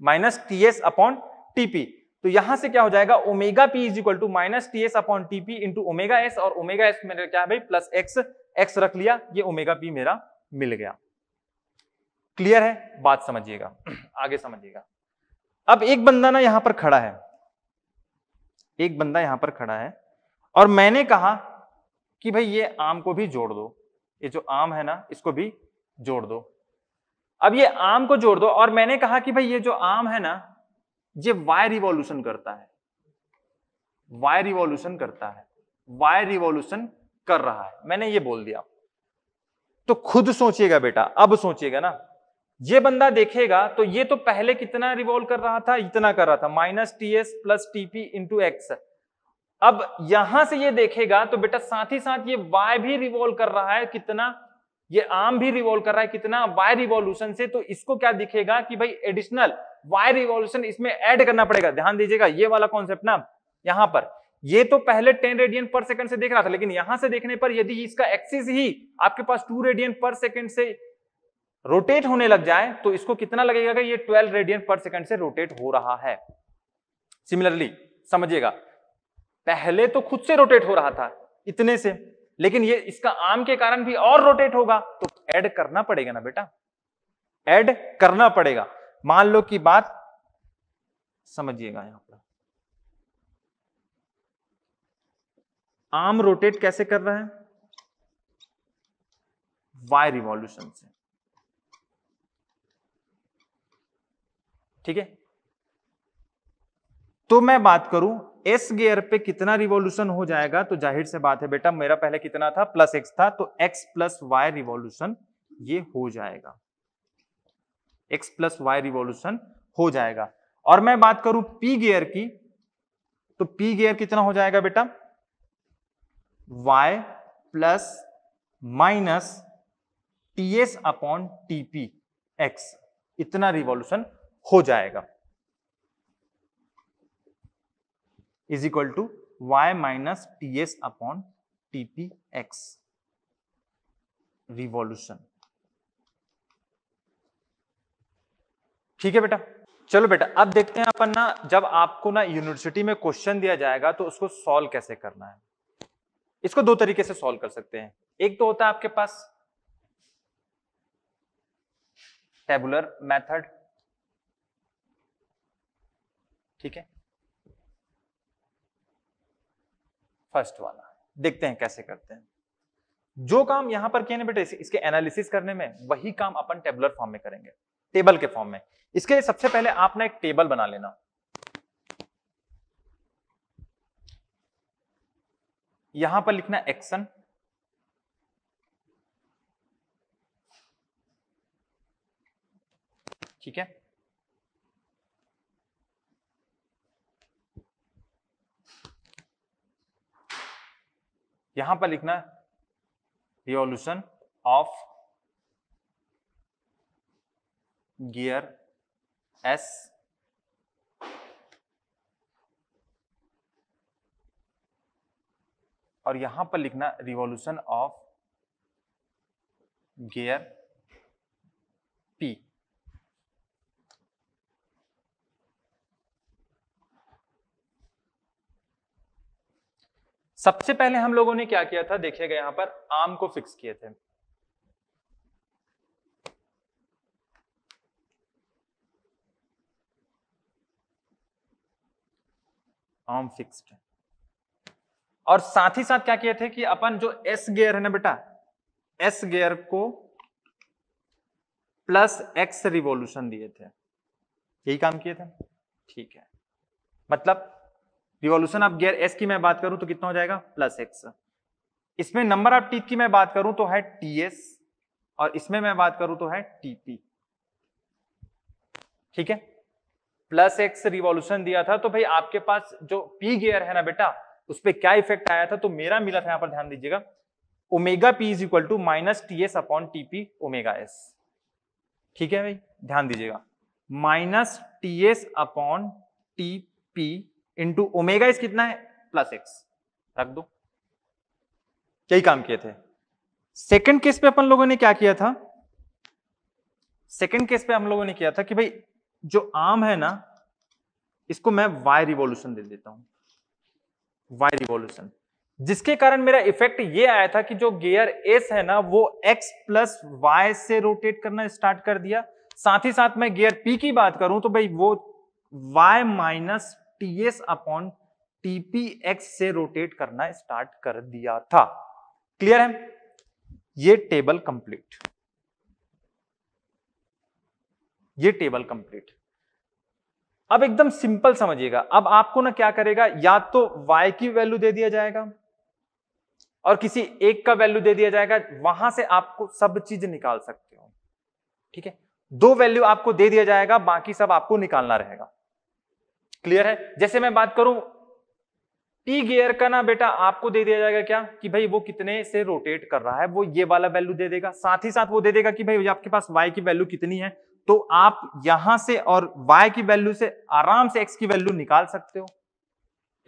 minus T S upon TP तो यहां से क्या हो जाएगा omega P is equal to minus T S upon TP into omega S और ओमेगा एस मेरा क्या है भाई प्लस एक्स एक्स रख लिया ये ओमेगा पी मेरा मिल गया क्लियर है बात समझिएगा आगे समझिएगा अब एक बंदा ना यहां पर खड़ा है एक बंदा यहां पर खड़ा है और मैंने कहा कि भाई ये आम को भी जोड़ दो ये जो आम है ना इसको भी जोड़ दो अब ये आम को जोड़ दो और मैंने कहा कि भाई ये जो आम है ना ये वाई रिवॉल्यूशन करता है वाई रिवॉल्यूशन करता है वाई रिवॉल्यूशन कर रहा है मैंने ये बोल दिया तो खुद सोचिएगा बेटा अब सोचिएगा ना ये बंदा देखेगा तो ये तो पहले कितना रिवॉल्व कर रहा था इतना कर रहा था minus T S plus TP into X अब यहां से ये देखेगा तो बेटा साथ ही साथ ये वाई भी रिवॉल्व कर रहा है कितना ये आर्म भी रिवॉल्व कर रहा है कितना वायर रिवॉल्यूशन से तो इसको क्या दिखेगा कि भाई एडिशनल वायर रिवॉल्यूशन इसमें ऐड करना पड़ेगा ध्यान दीजिएगा ये वाला कॉन्सेप्ट ना यहां पर ये तो पहले 10 रेडियन पर सेकंड से देख रहा था लेकिन यहां से देखने पर यदि इसका एक्सिस ही आपके पास 2 रेडियन पर सेकंड से रोटेट होने लग जाए तो इसको कितना लगेगा कि ये 12 रेडियन पर सेकंड से रोटेट हो रहा है सिमिलरली समझिएगा पहले तो खुद से रोटेट हो रहा था इतने से लेकिन ये इसका आम के कारण भी और रोटेट होगा तो ऐड करना पड़ेगा ना बेटा ऐड करना पड़ेगा मान लो कि बात समझिएगा यहां पर आम रोटेट कैसे कर रहा है वाई रिवॉल्यूशन से ठीक है तो मैं बात करूं एस गियर पे कितना रिवॉल्यूशन हो जाएगा तो जाहिर से बात है बेटा मेरा पहले कितना था प्लस एक्स था तो एक्स प्लस वाई रिवॉल्यूशन ये हो जाएगा एक्स प्लस वाई रिवॉल्यूशन हो जाएगा और मैं बात करूं पी गियर की तो पी गियर कितना हो जाएगा बेटा Y plus minus T S upon TP X इतना रिवॉल्यूशन हो जाएगा is equal to Y minus T S upon T P X revolution ठीक है बेटा चलो बेटा अब देखते हैं अपन ना जब आपको ना यूनिवर्सिटी में क्वेश्चन दिया जाएगा तो उसको सॉल्व कैसे करना है इसको दो तरीके से सॉल्व कर सकते हैं एक तो होता है आपके पास टेबुलर मेथड ठीक है फर्स्ट वाला देखते हैं कैसे करते हैं जो काम यहां पर किया बेटे इसके एनालिसिस करने में वही काम अपन टेबलर फॉर्म में करेंगे टेबल के फॉर्म में इसके सबसे पहले आपने एक टेबल बना लेना यहां पर लिखना एक्शन ठीक है यहां पर लिखना रिवॉल्यूशन ऑफ गियर एस और यहां पर लिखना रिवॉल्यूशन ऑफ गियर सबसे पहले हम लोगों ने क्या किया था देखिएगा यहां पर आम को फिक्स किए थे आम फिक्स्ड और साथ ही साथ क्या किए थे कि अपन जो एस गेयर है ना बेटा एस गेयर को प्लस एक्स रिवॉल्यूशन दिए थे यही काम किए थे ठीक है मतलब रिवॉल्यूशन ऑफ गियर एस की मैं बात करूं तो कितना हो जाएगा प्लस एक्स इसमें नंबर ऑफ टीथ की मैं बात करूं तो है टी एस और इसमें मैं बात करूं तो है टीपी ठीक है प्लस एक्स रिवॉल्यूशन दिया था तो भाई आपके पास जो पी गियर है ना बेटा उस पर क्या इफेक्ट आया था तो मेरा मिला था यहां पर ध्यान दीजिएगा omega P is equal to minus T S upon TP omega S ठीक है भाई ध्यान दीजिएगा minus T S upon T P into omega इस कितना है प्लस एक्स रख दो यही काम किए थे सेकंड केस पे अपन लोगों ने क्या किया था सेकंड केस पे हम लोगों ने किया था कि भाई जो आम है ना इसको मैं वाई रिवॉल्यूशन दे देता हूं वाई रिवॉल्यूशन जिसके कारण मेरा इफेक्ट ये आया था कि जो गियर एस है ना वो एक्स प्लस वाई से रोटेट करना स्टार्ट कर दिया साथ ही साथ मैं गियर पी की बात करूं तो भाई वो Y minus TS upon TPX से रोटेट करना स्टार्ट कर दिया था क्लियर है ये टेबल कंप्लीट ये टेबल कंप्लीट अब एकदम सिंपल समझिएगा अब आपको ना क्या करेगा या तो y की वैल्यू दे दिया जाएगा और किसी एक का वैल्यू दे दिया जाएगा वहां से आपको सब चीज निकाल सकते हो ठीक है दो वैल्यू आपको दे दिया जाएगा बाकी सब आपको निकालना रहेगा क्लियर है जैसे मैं बात करूं टी गियर का ना बेटा आपको दे दिया जाएगा क्या कि भाई वो कितने से रोटेट कर रहा है वो ये वाला वैल्यू दे देगा साथ ही साथ वो दे देगा कि भाई आपके पास वाई की वैल्यू कितनी है तो आप यहां से और वाई की वैल्यू से आराम से एक्स की वैल्यू निकाल सकते हो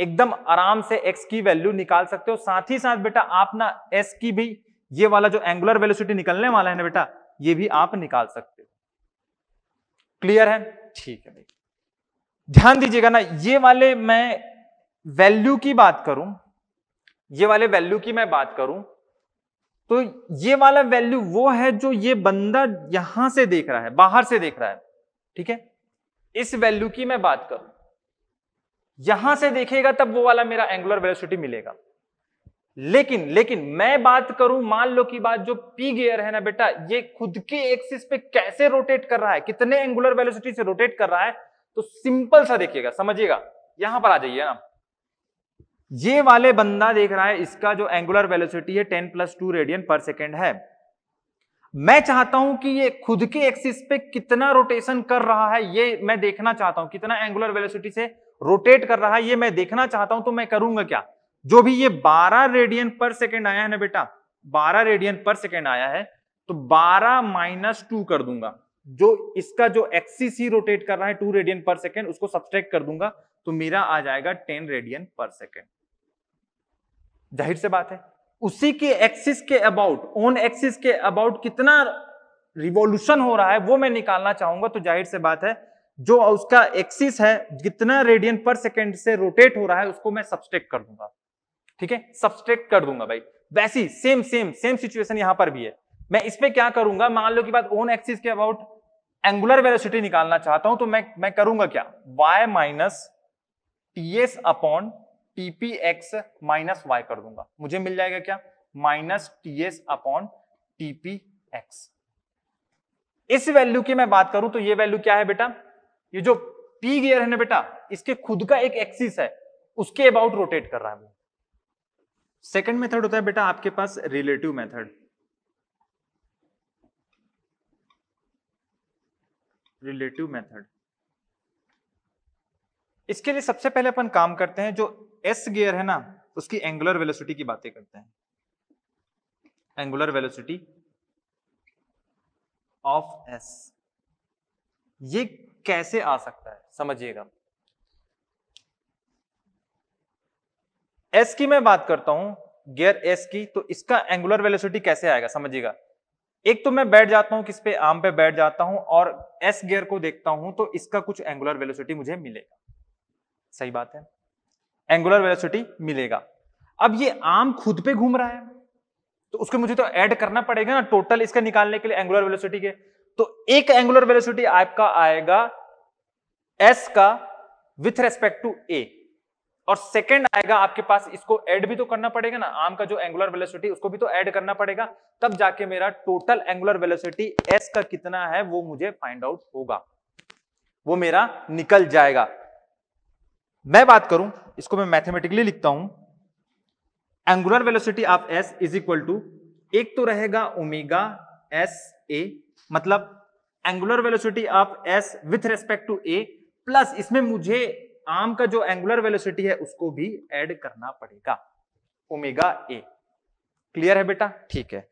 एकदम आराम से एक्स की वैल्यू निकाल सकते हो साथ ही साथ बेटा आप ना एस की भी ये वाला जो एंगुलर वेलोसिटी निकलने वाला है ना बेटा ये भी आप निकाल सकते हो क्लियर है ठीक है भाई ध्यान दीजिएगा ना ये वाले मैं वैल्यू की बात करूं ये वाले वैल्यू की मैं बात करूं तो ये वाला वैल्यू वो है जो ये बंदा यहां से देख रहा है बाहर से देख रहा है ठीक है इस वैल्यू की मैं बात करूं यहां से देखेगा तब वो वाला मेरा एंगुलर वेलोसिटी मिलेगा लेकिन लेकिन मैं बात करूं मान लो की बात जो पी गियर है ना बेटा ये खुद के एक्सिस पे कैसे रोटेट कर रहा है कितने एंगुलर वेलोसिटी से रोटेट कर रहा है तो सिंपल सा देखिएगा समझिएगा यहां पर आ जाइए ना ये वाले बंदा देख रहा है इसका जो एंगुलर वेलोसिटी है ten plus two radian per second है मैं चाहता हूं कि ये खुद के एक्सिस पे कितना रोटेशन कर रहा है ये मैं देखना चाहता हूं कितना एंगुलर वेलोसिटी से रोटेट कर रहा है ये मैं देखना चाहता हूं तो मैं करूंगा क्या जो भी ये 12 रेडियन पर सेकेंड आया है ना बेटा 12 रेडियन पर सेकेंड आया है तो 12 माइनस टू कर दूंगा जो इसका जो एक्सिस ही रोटेट कर रहा है टू रेडियन पर सेकेंड उसको सब्सट्रैक्ट कर दूंगा तो मेरा आ जाएगा टेन रेडियन पर सेकेंड जाहिर से बात है उसी के एक्सिस के अबाउट ऑन एक्सिस के अबाउट कितना रिवॉल्यूशन हो रहा है वो मैं निकालना चाहूंगा तो जाहिर से बात है जो उसका एक्सिस है जितना रेडियन पर सेकेंड से रोटेट हो रहा है उसको मैं सब्सट्रैक्ट कर दूंगा ठीक है सब्सट्रैक्ट कर दूंगा भाई वैसी सेम सेम सेम सिचुएशन यहां पर भी है मैं इस पे क्या करूंगा मान लो कि बात ओन एक्सिस के अबाउट एंगुलर वेलोसिटी निकालना चाहता हूं तो मैं मैं करूंगा क्या y minus T S upon TP X minus Y कर दूंगा मुझे मिल जाएगा क्या minus T S upon TP X इस वैल्यू की मैं बात करूं तो ये वैल्यू क्या है बेटा ये जो पी गियर है ना बेटा इसके खुद का एक एक्सिस है उसके अबाउट रोटेट कर रहा है वो सेकेंड मेथड होता है बेटा आपके पास रिलेटिव मेथड रिलेटिव मेथड इसके लिए सबसे पहले अपन काम करते हैं जो एस गियर है ना उसकी एंगुलर वेलोसिटी की बातें करते हैं एंगुलर वेलोसिटी ऑफ एस ये कैसे आ सकता है समझिएगा एस की मैं बात करता हूं गियर एस की तो इसका एंगुलर वेलोसिटी कैसे आएगा समझिएगा एक तो मैं बैठ जाता हूं किस पे आम पे बैठ जाता हूं और एस गियर को देखता हूं तो इसका कुछ एंगुलर वेलोसिटी मुझे मिलेगा सही बात है एंगुलर वेलोसिटी मिलेगा अब ये आम खुद पे घूम रहा है तो उसको मुझे तो ऐड करना पड़ेगा ना टोटल इसका निकालने के लिए एंगुलर वेलोसिटी के तो एक एंगुलर वेलोसिटी आपका आएगा एस का विथ रेस्पेक्ट टू ए और सेकंड आएगा आपके पास इसको ऐड भी तो करना पड़ेगा ना आम का जो एंगुलर वेलोसिटी उसको भी तो ऐड करना पड़ेगा तब जाके मेरा टोटल एंगुलर वेलोसिटी एस का कितना है वो मुझे फाइंड आउट होगा वो मेरा निकल जाएगा मैं बात करूं इसको मैं मैथमेटिकली लिखता हूं angular velocity of S is equal to एक तो रहेगा ओमेगा एस ए मतलब angular velocity of S with respect to A plus इसमें मुझे आर्म का जो एंगुलर वेलोसिटी है उसको भी एड करना पड़ेगा ओमेगा ए क्लियर है बेटा ठीक है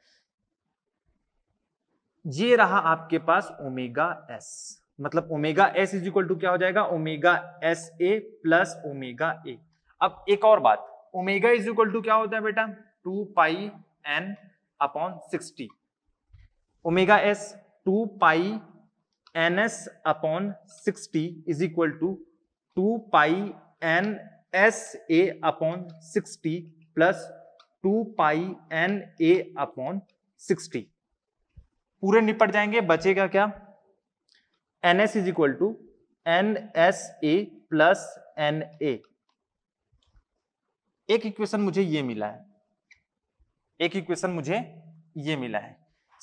ये रहा आपके पास ओमेगा एस मतलब omega S is equal to क्या हो जाएगा omega S A plus omega A अब एक और बात ओमेगा इज इक्वल टू क्या होता है बेटा two pi N upon sixty omega S two pi N S upon sixty is equal to two pi N S A upon sixty plus two pi N A upon sixty पूरे निपट जाएंगे बचेगा क्या N S is equal to N S A plus N A एक equation मुझे ये मिला है एक इक्वेशन मुझे ये मिला है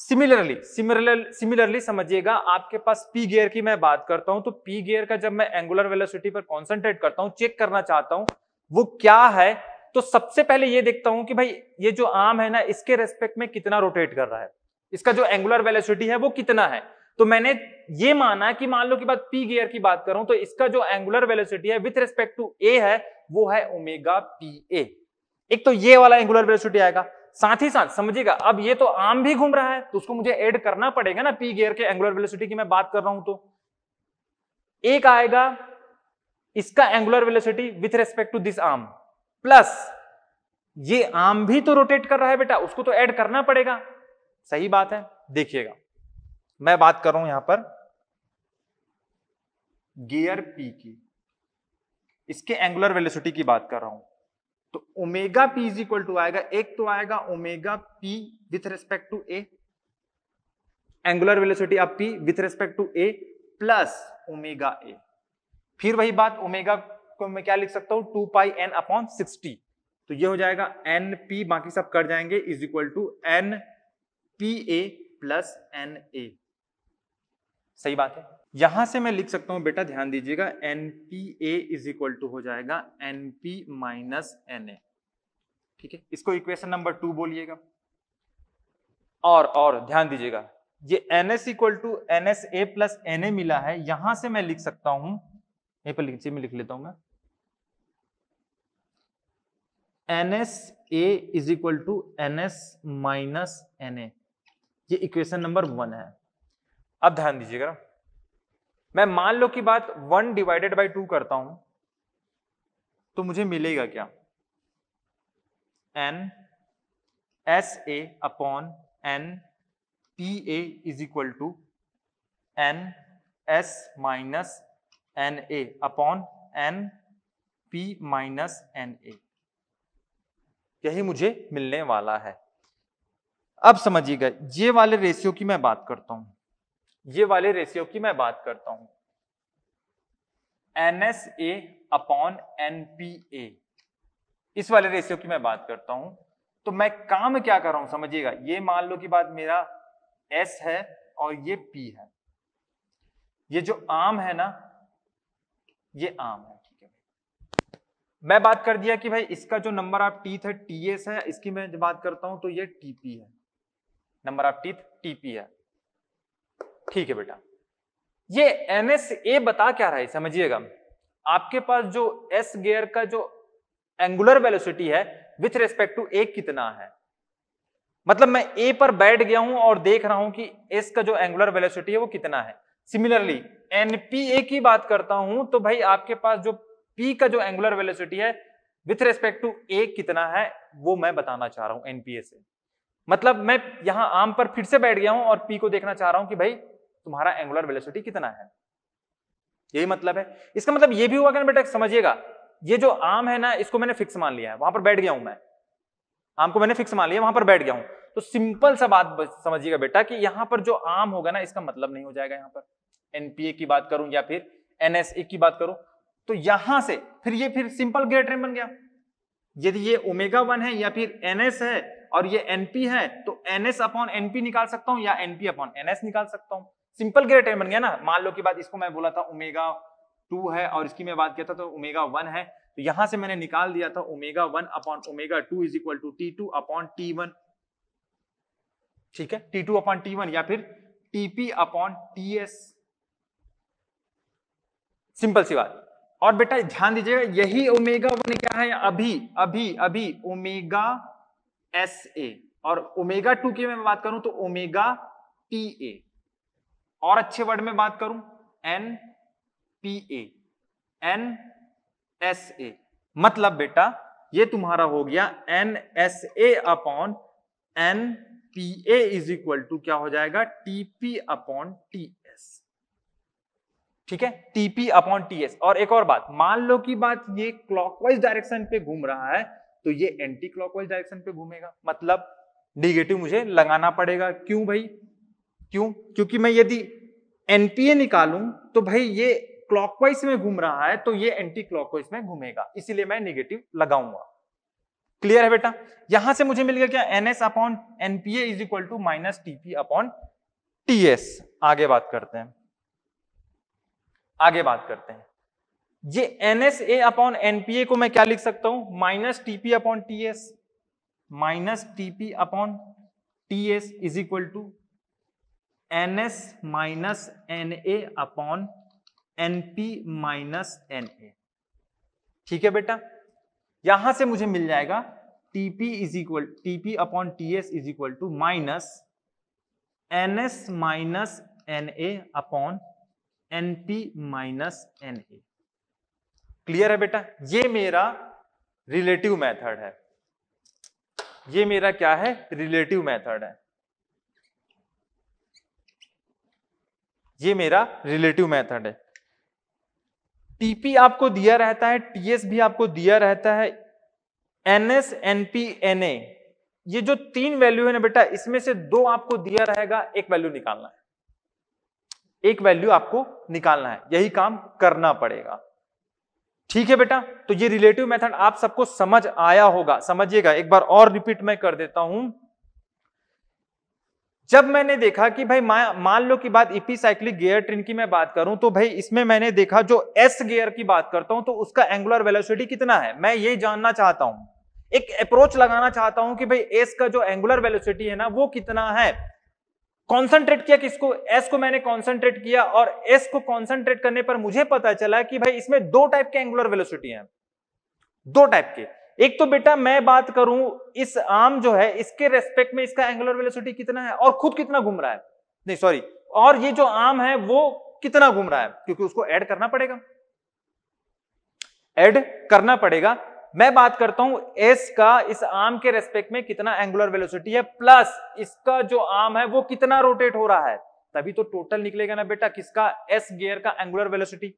सिमिलरली सिमिलर सिमिलरली समझिएगा आपके पास पी गियर की मैं बात करता हूं तो पी गियर का जब मैं एंगुलर वेलोसिटी पर कॉन्सेंट्रेट करता हूं चेक करना चाहता हूं वो क्या है तो सबसे पहले ये देखता हूं कि भाई ये जो आम है ना इसके रेस्पेक्ट में कितना रोटेट कर रहा है इसका जो एंगुलर वेलोसिटी है वो कितना है तो मैंने ये माना है कि मान लो कि बात पी गियर की बात करूं तो इसका जो एंगुलर वेलोसिटी है विथ रेस्पेक्ट टू ए है वो है ओमेगा पी ए एक तो ये वाला एंगुलर वेलोसिटी आएगा साथ ही साथ समझिएगा अब ये तो आम भी घूम रहा है तो उसको मुझे ऐड करना पड़ेगा ना पी गियर के एंगुलर वेलोसिटी की मैं बात कर रहा हूं तो एक आएगा इसका angular velocity with respect to this arm plus ये आम भी तो रोटेट कर रहा है बेटा उसको तो ऐड करना पड़ेगा सही बात है देखिएगा मैं बात कर रहा हूं यहां पर गियर पी की इसके एंगुलर वेलोसिटी की बात कर रहा हूं तो omega P is equal to आएगा एक तो आएगा omega P with respect to A angular velocity of P with respect to A plus omega A फिर वही बात ओमेगा को मैं क्या लिख सकता हूं two pi N upon sixty तो ये हो जाएगा एन पी बाकी सब कर जाएंगे is equal to N P A plus N A सही बात है यहां से मैं लिख सकता हूं बेटा ध्यान दीजिएगा N P A is equal to हो जाएगा N P minus N A ठीक है इसको इक्वेशन नंबर टू बोलिएगा और और ध्यान दीजिएगा ये N S equal to N S A plus N A मिला है यहां से मैं लिख सकता हूं यहीं पर लिखिए मैं लिख लेता हूं मैं N S A is equal to N S minus N A ये इक्वेशन नंबर वन है अब ध्यान दीजिएगा मैं मान लो की बात वन डिवाइडेड बाई टू करता हूं तो मुझे मिलेगा क्या N S A upon N P A is equal to N S minus N A upon N P minus N A यही मुझे मिलने वाला है अब समझिएगा ये वाले रेशियो की मैं बात करता हूं ये वाले रेशियो की मैं बात करता हूं N S A upon N P A इस वाले रेशियो की मैं बात करता हूं तो मैं काम क्या कर रहा हूं समझिएगा ये मान लो कि बात मेरा एस है और ये पी है ये जो आम है ना ये आम है ठीक है मैं बात कर दिया कि भाई इसका जो नंबर ऑफ टीथ है टी एस है इसकी मैं बात करता हूं तो ये टीपी है नंबर ऑफ टीथ टीपी है ठीक है बेटा ये एम एस ए बता क्या रहा है समझिएगा आपके पास जो एस गेयर का जो एंगुलर वेलोसिटी है विथ रेस्पेक्ट टू ए कितना है मतलब मैं ए पर बैठ गया हूं और देख रहा हूं कि एस का जो एंगुलर वेलोसिटी है वो कितना है सिमिलरली एनपीए की बात करता हूं तो भाई आपके पास जो पी का जो एंगुलर वेलोसिटी है विथ रेस्पेक्ट टू ए कितना है वो मैं बताना चाह रहा हूं एनपीए से मतलब मैं यहां आम पर फिर से बैठ गया हूं और पी को देखना चाह रहा हूं कि भाई तुम्हारा एंगुलर वेलोसिटी कितना है यही मतलब है इसका मतलब ये भी हुआ कि बेटा समझिएगा ये जो आम है ना इसको मैंने फिक्स मान लिया है वहां पर बैठ गया हूं मैं आम को मैंने फिक्स मान लिया वहां पर बैठ गया हूं तो सिंपल सा बात समझिएगा बेटा कि यहां पर जो आम होगा ना इसका मतलब नहीं हो जाएगा यहां पर एनपीए की बात करूं या फिर एनएसए की बात करूं तो यहां से फिर ये फिर सिंपल ग्रेटर बन गया यदि ये ओमेगा वन है या फिर एनएस है और ये एनपी है तो एनएस अपॉन एनपी निकाल सकता हूं या एनपी अपॉन एनएस निकाल सकता हूं सिंपल ग्रेड एन बन गया ना मान लो कि बात इसको मैं बोला था ओमेगा टू है और इसकी मैं बात किया था तो ओमेगा वन है तो यहां से मैंने निकाल दिया था omega one upon omega two is equal to T two upon T one ठीक है T two upon T one या फिर TP upon T S simple सी बात और बेटा ध्यान दीजिएगा यही ओमेगा वन क्या है अभी अभी अभी ओमेगा एस ए और ओमेगा टू की मैं बात करूं तो ओमेगा टी ए और अच्छे वर्ड में बात करूं N P A N S A मतलब बेटा ये तुम्हारा हो गया N S A upon N P A is equal to क्या हो जाएगा टीपी अपॉन टी एस ठीक है टीपी अपॉन टी एस और एक और बात मान लो कि बात ये क्लॉकवाइज डायरेक्शन पे घूम रहा है तो ये एंटी क्लॉकवाइज डायरेक्शन पे घूमेगा मतलब निगेटिव मुझे लगाना पड़ेगा क्यों भाई क्यों क्योंकि मैं यदि एनपीए निकालूं तो भाई ये क्लॉकवाइज में घूम रहा है तो ये एंटी क्लॉकवाइज में घूमेगा इसीलिए मैं निगेटिव लगाऊंगा क्लियर है बेटा यहां से मुझे मिल गया क्या N S upon NPA is equal to minus TP upon TS आगे बात करते हैं आगे बात करते हैं ये N S A upon NPA को मैं क्या लिख सकता हूं minus TP upon TS minus TP upon TS is equal to N S minus N A upon N P minus N A ठीक है बेटा यहां से मुझे मिल जाएगा TP is equal TP upon T S is equal to minus N S minus N A upon N P minus N A clear है बेटा ये मेरा रिलेटिव मेथड है ये मेरा क्या है रिलेटिव मेथड है ये मेरा रिलेटिव मेथड है टीपी आपको दिया रहता है टीएस भी आपको दिया रहता है एनएस एनपी एनए ये जो तीन वैल्यू है ना बेटा इसमें से दो आपको दिया रहेगा एक वैल्यू निकालना है एक वैल्यू आपको निकालना है यही काम करना पड़ेगा ठीक है बेटा तो ये रिलेटिव मेथड आप सबको समझ आया होगा समझिएगा एक बार और रिपीट मैं कर देता हूं जब मैंने देखा कि भाई मान लो कि बात इपीसाइक्लिक गियर ट्रेन की मैं बात करूं तो भाई इसमें मैंने देखा जो एस गियर की बात करता हूं तो उसका एंगुलर वेलोसिटी कितना है मैं ये जानना चाहता हूं एक अप्रोच लगाना चाहता हूं कि भाई एस का जो एंगुलर वेलोसिटी है ना वो कितना है कॉन्सेंट्रेट किया किसको एस को मैंने कॉन्सेंट्रेट किया और एस को कॉन्सेंट्रेट करने पर मुझे पता चला कि भाई इसमें दो टाइप के एंगुलर वेलोसिटी है दो टाइप के एक तो बेटा मैं बात करूं इस आम जो है इसके रेस्पेक्ट में इसका एंगुलर वेलोसिटी कितना है और खुद कितना घूम रहा है नहीं सॉरी और ये जो आम है वो कितना घूम रहा है क्योंकि उसको ऐड करना पड़ेगा ऐड करना पड़ेगा मैं बात करता हूं एस का इस आम के रेस्पेक्ट में कितना एंगुलर वेलोसिटी है प्लस इसका जो आम है वो कितना रोटेट हो रहा है तभी तो टोटल निकलेगा ना बेटा किसका एस गियर का एंगुलर वेलोसिटी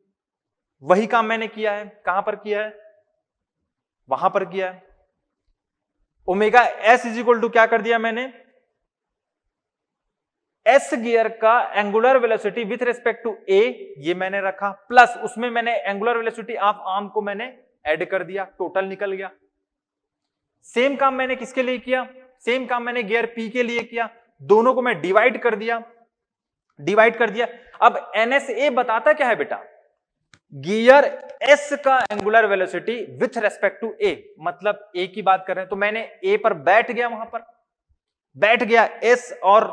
वही काम मैंने किया है कहां पर किया है वहां पर किया है omega S is equal to क्या कर दिया मैंने एस गियर का angular velocity with respect to A ये मैंने रखा प्लस उसमें मैंने एंगुलर वेलोसिटी ऑफ आर्म को मैंने ऐड कर दिया टोटल निकल गया सेम काम मैंने किसके लिए किया सेम काम मैंने गियर पी के लिए किया दोनों को मैं डिवाइड कर दिया डिवाइड कर दिया अब एनएसए बताता क्या है बेटा गियर एस का angular velocity with respect to A मतलब ए की बात कर रहे हैं तो मैंने ए पर बैठ गया वहां पर बैठ गया एस और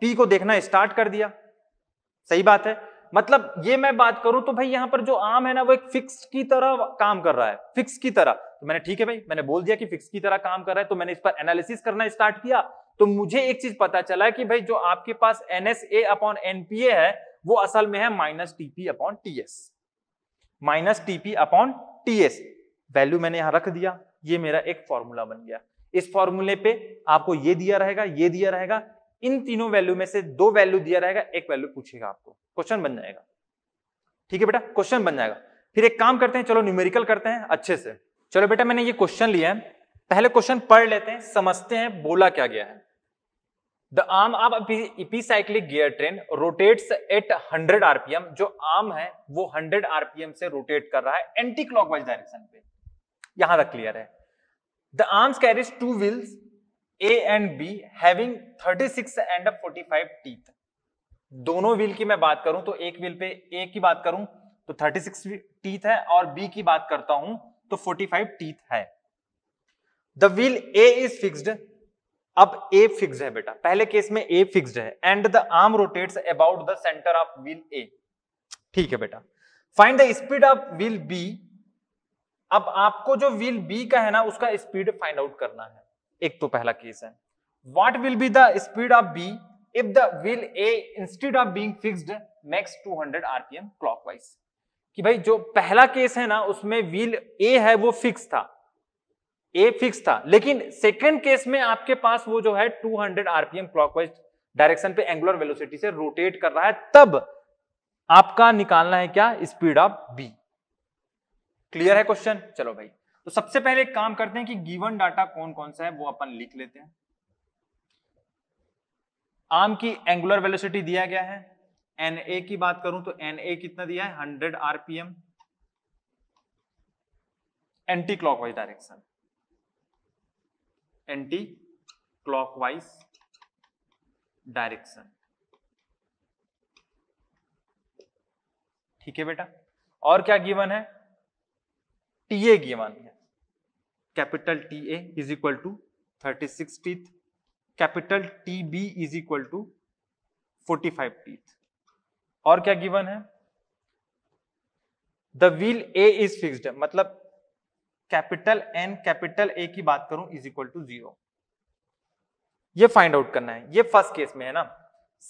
पी को देखना स्टार्ट कर दिया सही बात है मतलब ये मैं बात करूं तो भाई यहां पर जो आम है ना वो एक फिक्स की तरह काम कर रहा है फिक्स की तरह तो मैंने ठीक है भाई मैंने बोल दिया कि फिक्स की तरह काम कर रहा है तो मैंने इस पर एनालिसिस करना स्टार्ट किया तो मुझे एक चीज पता चला कि भाई जो आपके पास एनएसए अपॉन एनपीए है वो असल में है minus TP upon TS minus TP upon TS value मैंने यहां रख दिया ये मेरा एक फॉर्मूला बन गया इस फॉर्मूले पे आपको ये दिया रहेगा ये दिया रहेगा इन तीनों वैल्यू में से दो वैल्यू दिया रहेगा एक वैल्यू पूछेगा आपको क्वेश्चन बन जाएगा ठीक है बेटा क्वेश्चन बन जाएगा फिर एक काम करते हैं चलो न्यूमेरिकल करते हैं अच्छे से चलो बेटा मैंने ये क्वेश्चन लिया है पहले क्वेश्चन पढ़ लेते हैं समझते हैं बोला क्या गया है the arm of epicyclic gear train rotates at 100 RPM जो आर्म है वो 100 आरपीएम से रोटेट कर रहा है एंटी क्लॉकवाइज डायरेक्शन पे यहां तक क्लियर है the arms carries two wheels A and B having 36 and 45 teeth दोनों व्हील की मैं बात करूं तो एक व्हील पे ए की बात करूं तो 36 टीथ है और बी की बात करता हूं तो 45 टीथ है the wheel A is fixed अब ए फिक्स है बेटा पहले केस में ए फिक्स है and the arm rotates about the centre of wheel A ठीक है बेटा find the speed of wheel B अब आपको जो व्हील बी का है ना उसका स्पीड फाइंड आउट करना है एक तो पहला केस है what will be the speed of b if the wheel a instead of being fixed makes 200 rpm clockwise कि भाई जो पहला केस है ना उसमें व्हील ए है वो फिक्स था ए फिक्स था लेकिन सेकंड केस में आपके पास वो जो है 200 आरपीएम क्लॉकवाइज डायरेक्शन पे एंगुलर वेलोसिटी से रोटेट कर रहा है तब आपका निकालना है क्या स्पीड ऑफ बी क्लियर है क्वेश्चन चलो भाई तो सबसे पहले एक काम करते हैं कि गिवन डाटा कौन कौन सा है वो अपन लिख लेते हैं आम की एंगुलर वेलोसिटी दिया गया है एन ए की बात करूं तो एन ए कितना दिया है hundred RPM anti clockwise direction anti clockwise direction ठीक है बेटा और क्या गिवन है टी ए गिवन है capital T A is equal to thirty six teeth capital T B is equal to forty five teeth और क्या गिवन है the wheel A is fixed मतलब कैपिटल एन कैपिटल ए की बात करूं is equal to zero ये find out करना है ये फर्स्ट केस में है ना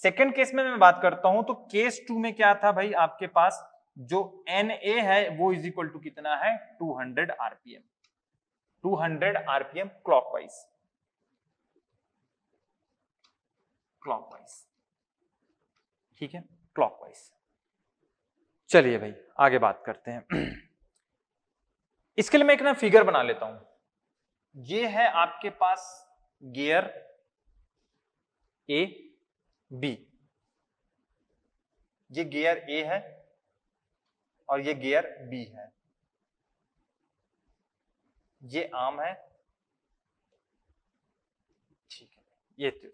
सेकेंड केस में मैं बात करता हूं तो केस टू में क्या था भाई आपके पास जो एन ए है वो इज इक्वल टू कितना है 200 RPM hundred RPM clockwise clockwise ठीक है क्लॉकवाइज चलिए भाई आगे बात करते हैं इसके लिए मैं एक ना फिगर बना लेता हूं ये है आपके पास गियर ए बी ये गियर ए है और ये गियर बी है ये आम है ठीक है ये तीर्थ तो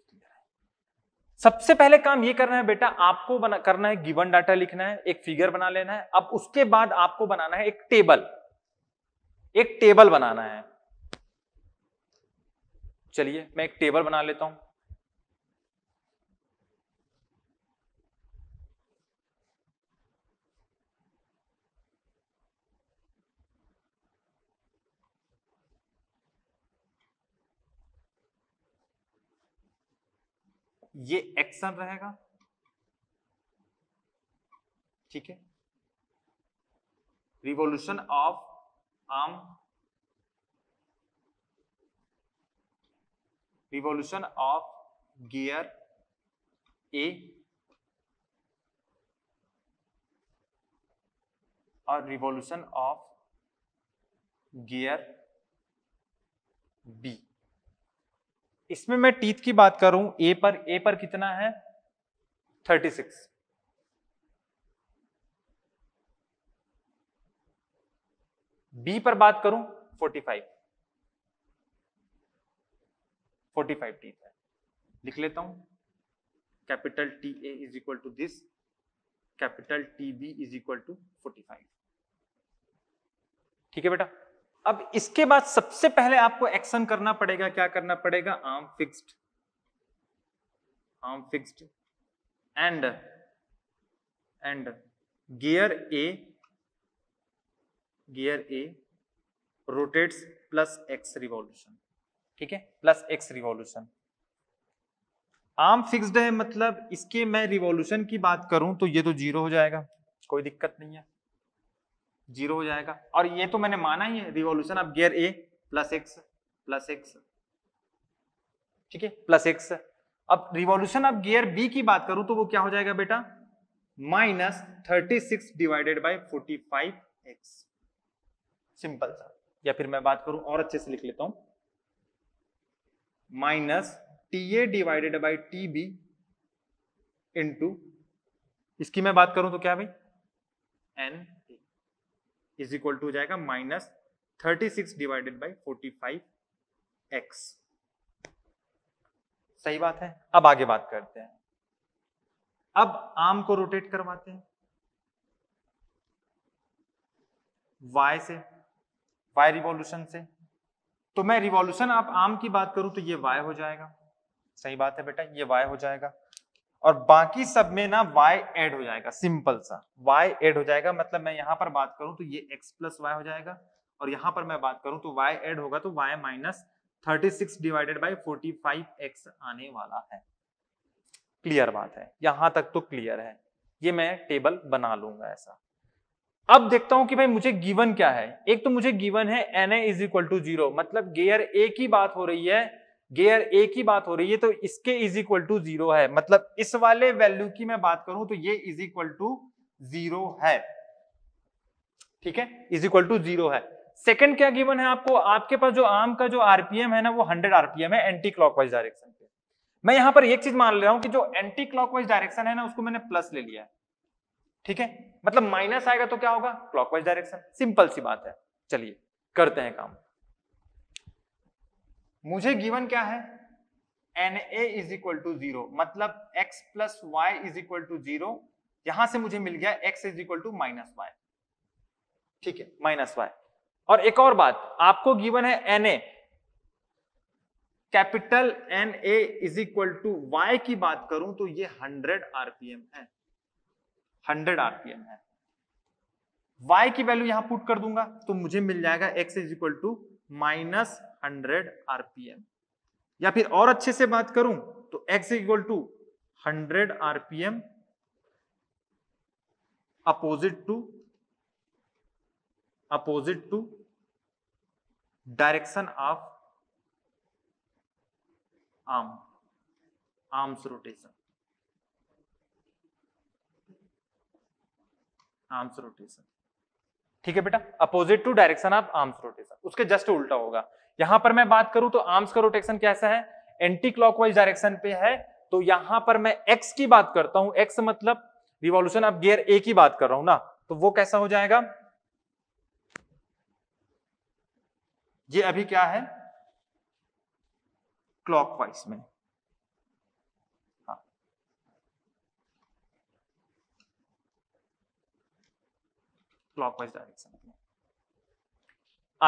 सबसे पहले काम ये करना है बेटा आपको बना करना है गिवन डाटा लिखना है एक फिगर बना लेना है अब उसके बाद आपको बनाना है एक टेबल एक टेबल बनाना है चलिए मैं एक टेबल बना लेता हूं ये एक्शन रहेगा ठीक है revolution of arm revolution of gear A और रिवॉल्यूशन ऑफ गियर बी इसमें मैं टीथ की बात करूं ए पर ए पर कितना है 36 बी पर बात करूं 45 45 टीथ है लिख लेता हूं capital T A is equal to this capital T B is equal to forty five ठीक है बेटा अब इसके बाद सबसे पहले आपको एक्शन करना पड़ेगा क्या करना पड़ेगा arm fixed arm fixed and and gear A gear A rotates plus X revolution ठीक है plus X revolution arm fixed है मतलब इसके मैं रिवॉल्यूशन की बात करूं तो ये तो जीरो हो जाएगा कोई दिक्कत नहीं है जीरो हो जाएगा और ये तो मैंने माना ही है रिवॉल्यूशन अब gear A plus X plus X ठीक है प्लस एक्स अब रिवॉल्यूशन अब गियर बी की बात करूं तो वो क्या हो जाएगा बेटा minus thirty six divided by forty five X simple सा या फिर मैं बात करूं और अच्छे से लिख लेता हूं minus T A divided by T B into इसकी मैं बात करूं तो क्या भाई एन इज इक्वल टू हो जाएगा minus thirty six divided by forty five X सही बात है अब आगे बात करते हैं अब आम को रोटेट करवाते हैं वाई से y रिवॉल्यूशन से तो मैं रिवॉल्यूशन आप आम की बात करूं तो ये y हो जाएगा सही बात है बेटा ये y हो जाएगा और बाकी सब में ना y एड हो जाएगा सिंपल सा y एड हो जाएगा मतलब मैं यहां पर बात करूं तो ये x प्लस वाई हो जाएगा और यहां पर मैं बात करूं तो y एड होगा तो y minus thirty six divided by forty five X आने वाला है क्लियर बात है यहां तक तो क्लियर है ये मैं टेबल बना लूंगा ऐसा अब देखता हूं कि भाई मुझे गिवन क्या है एक तो मुझे गिवन है N A is equal to zero मतलब गेयर ए की बात हो रही है गेयर ए की बात हो रही है तो इसके इज इक्वल टू जीरो है मतलब इस वाले वैल्यू की मैं बात करूं तो ये इज इक्वल टू जीरो है ठीक है इज इक्वल टू जीरो है सेकंड क्या गिवन है आपको आपके पास जो आम का जो आरपीएम है ना वो हंड्रेड आरपीएम है एंटी क्लॉकवाइज डायरेक्शन पे मैं यहां पर एक चीज मान ले रहा हूं कि जो एंटी क्लॉकवाइज डायरेक्शन है ना उसको मैंने प्लस ले लिया है ठीक है मतलब माइनस आएगा तो क्या होगा क्लॉकवाइज डायरेक्शन सिंपल सी बात है चलिए करते हैं काम मुझे गिवन क्या है N A is equal to zero मतलब X plus Y is equal to zero यहां से मुझे मिल गया X is equal to minus Y ठीक है माइनस वाई और एक और बात आपको गिवन है N A capital N A is equal to Y की बात करूं तो ये हंड्रेड आरपीएम है हंड्रेड आरपीएम है y की वैल्यू यहां पुट कर दूंगा तो मुझे मिल जाएगा x is equal to minus hundred RPM या फिर और अच्छे से बात करूं तो x equal to hundred RPM opposite to opposite to direction of arm arms rotation arms rotation ठीक है बेटा opposite to direction of arms rotation उसके जस्ट उल्टा होगा यहां पर मैं बात करूं तो आर्म्स का रोटेशन कैसा है एंटी क्लॉकवाइज डायरेक्शन पे है तो यहां पर मैं एक्स की बात करता हूं एक्स मतलब रिवॉल्यूशन ऑफ गियर ए की बात कर रहा हूं ना तो वो कैसा हो जाएगा ये अभी क्या है क्लॉकवाइज में क्लॉकवाइज डायरेक्शन में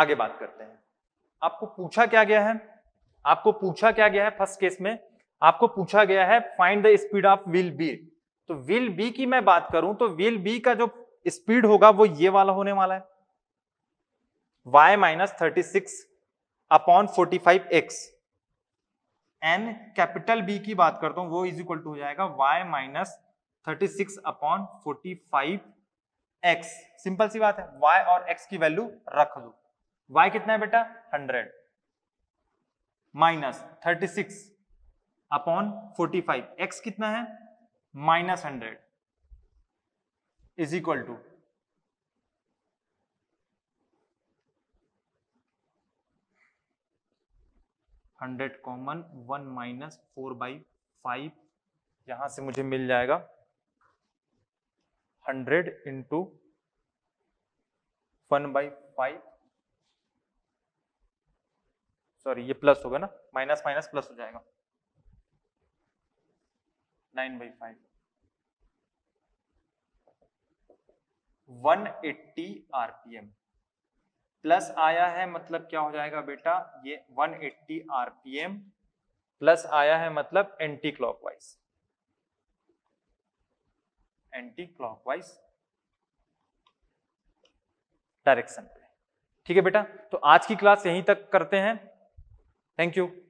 आगे बात करते हैं आपको पूछा क्या गया है आपको पूछा क्या गया है फर्स्ट केस में आपको पूछा गया है find the speed of wheel B तो विल बी की मैं बात करूं तो विल बी का जो स्पीड होगा वो ये वाला होने वाला है y minus thirty six upon forty five X N capital B की बात करता हूं वो इज इक्वल टू हो जाएगा y minus thirty six upon forty five X simple सी बात है वाई और एक्स की वैल्यू रख दो वाई कितना है बेटा hundred minus thirty six upon forty five X कितना है minus hundred is equal to hundred common one minus four by five यहां से मुझे मिल जाएगा hundred into one by five sorry ये प्लस होगा ना माइनस माइनस प्लस हो जाएगा nine by five one eighty RPM plus आया है मतलब क्या हो जाएगा बेटा ये 180 आरपीएम प्लस आया है मतलब anti clockwise anti clockwise direction पे ठीक है बेटा तो आज की क्लास यहीं तक करते हैं थैंक यू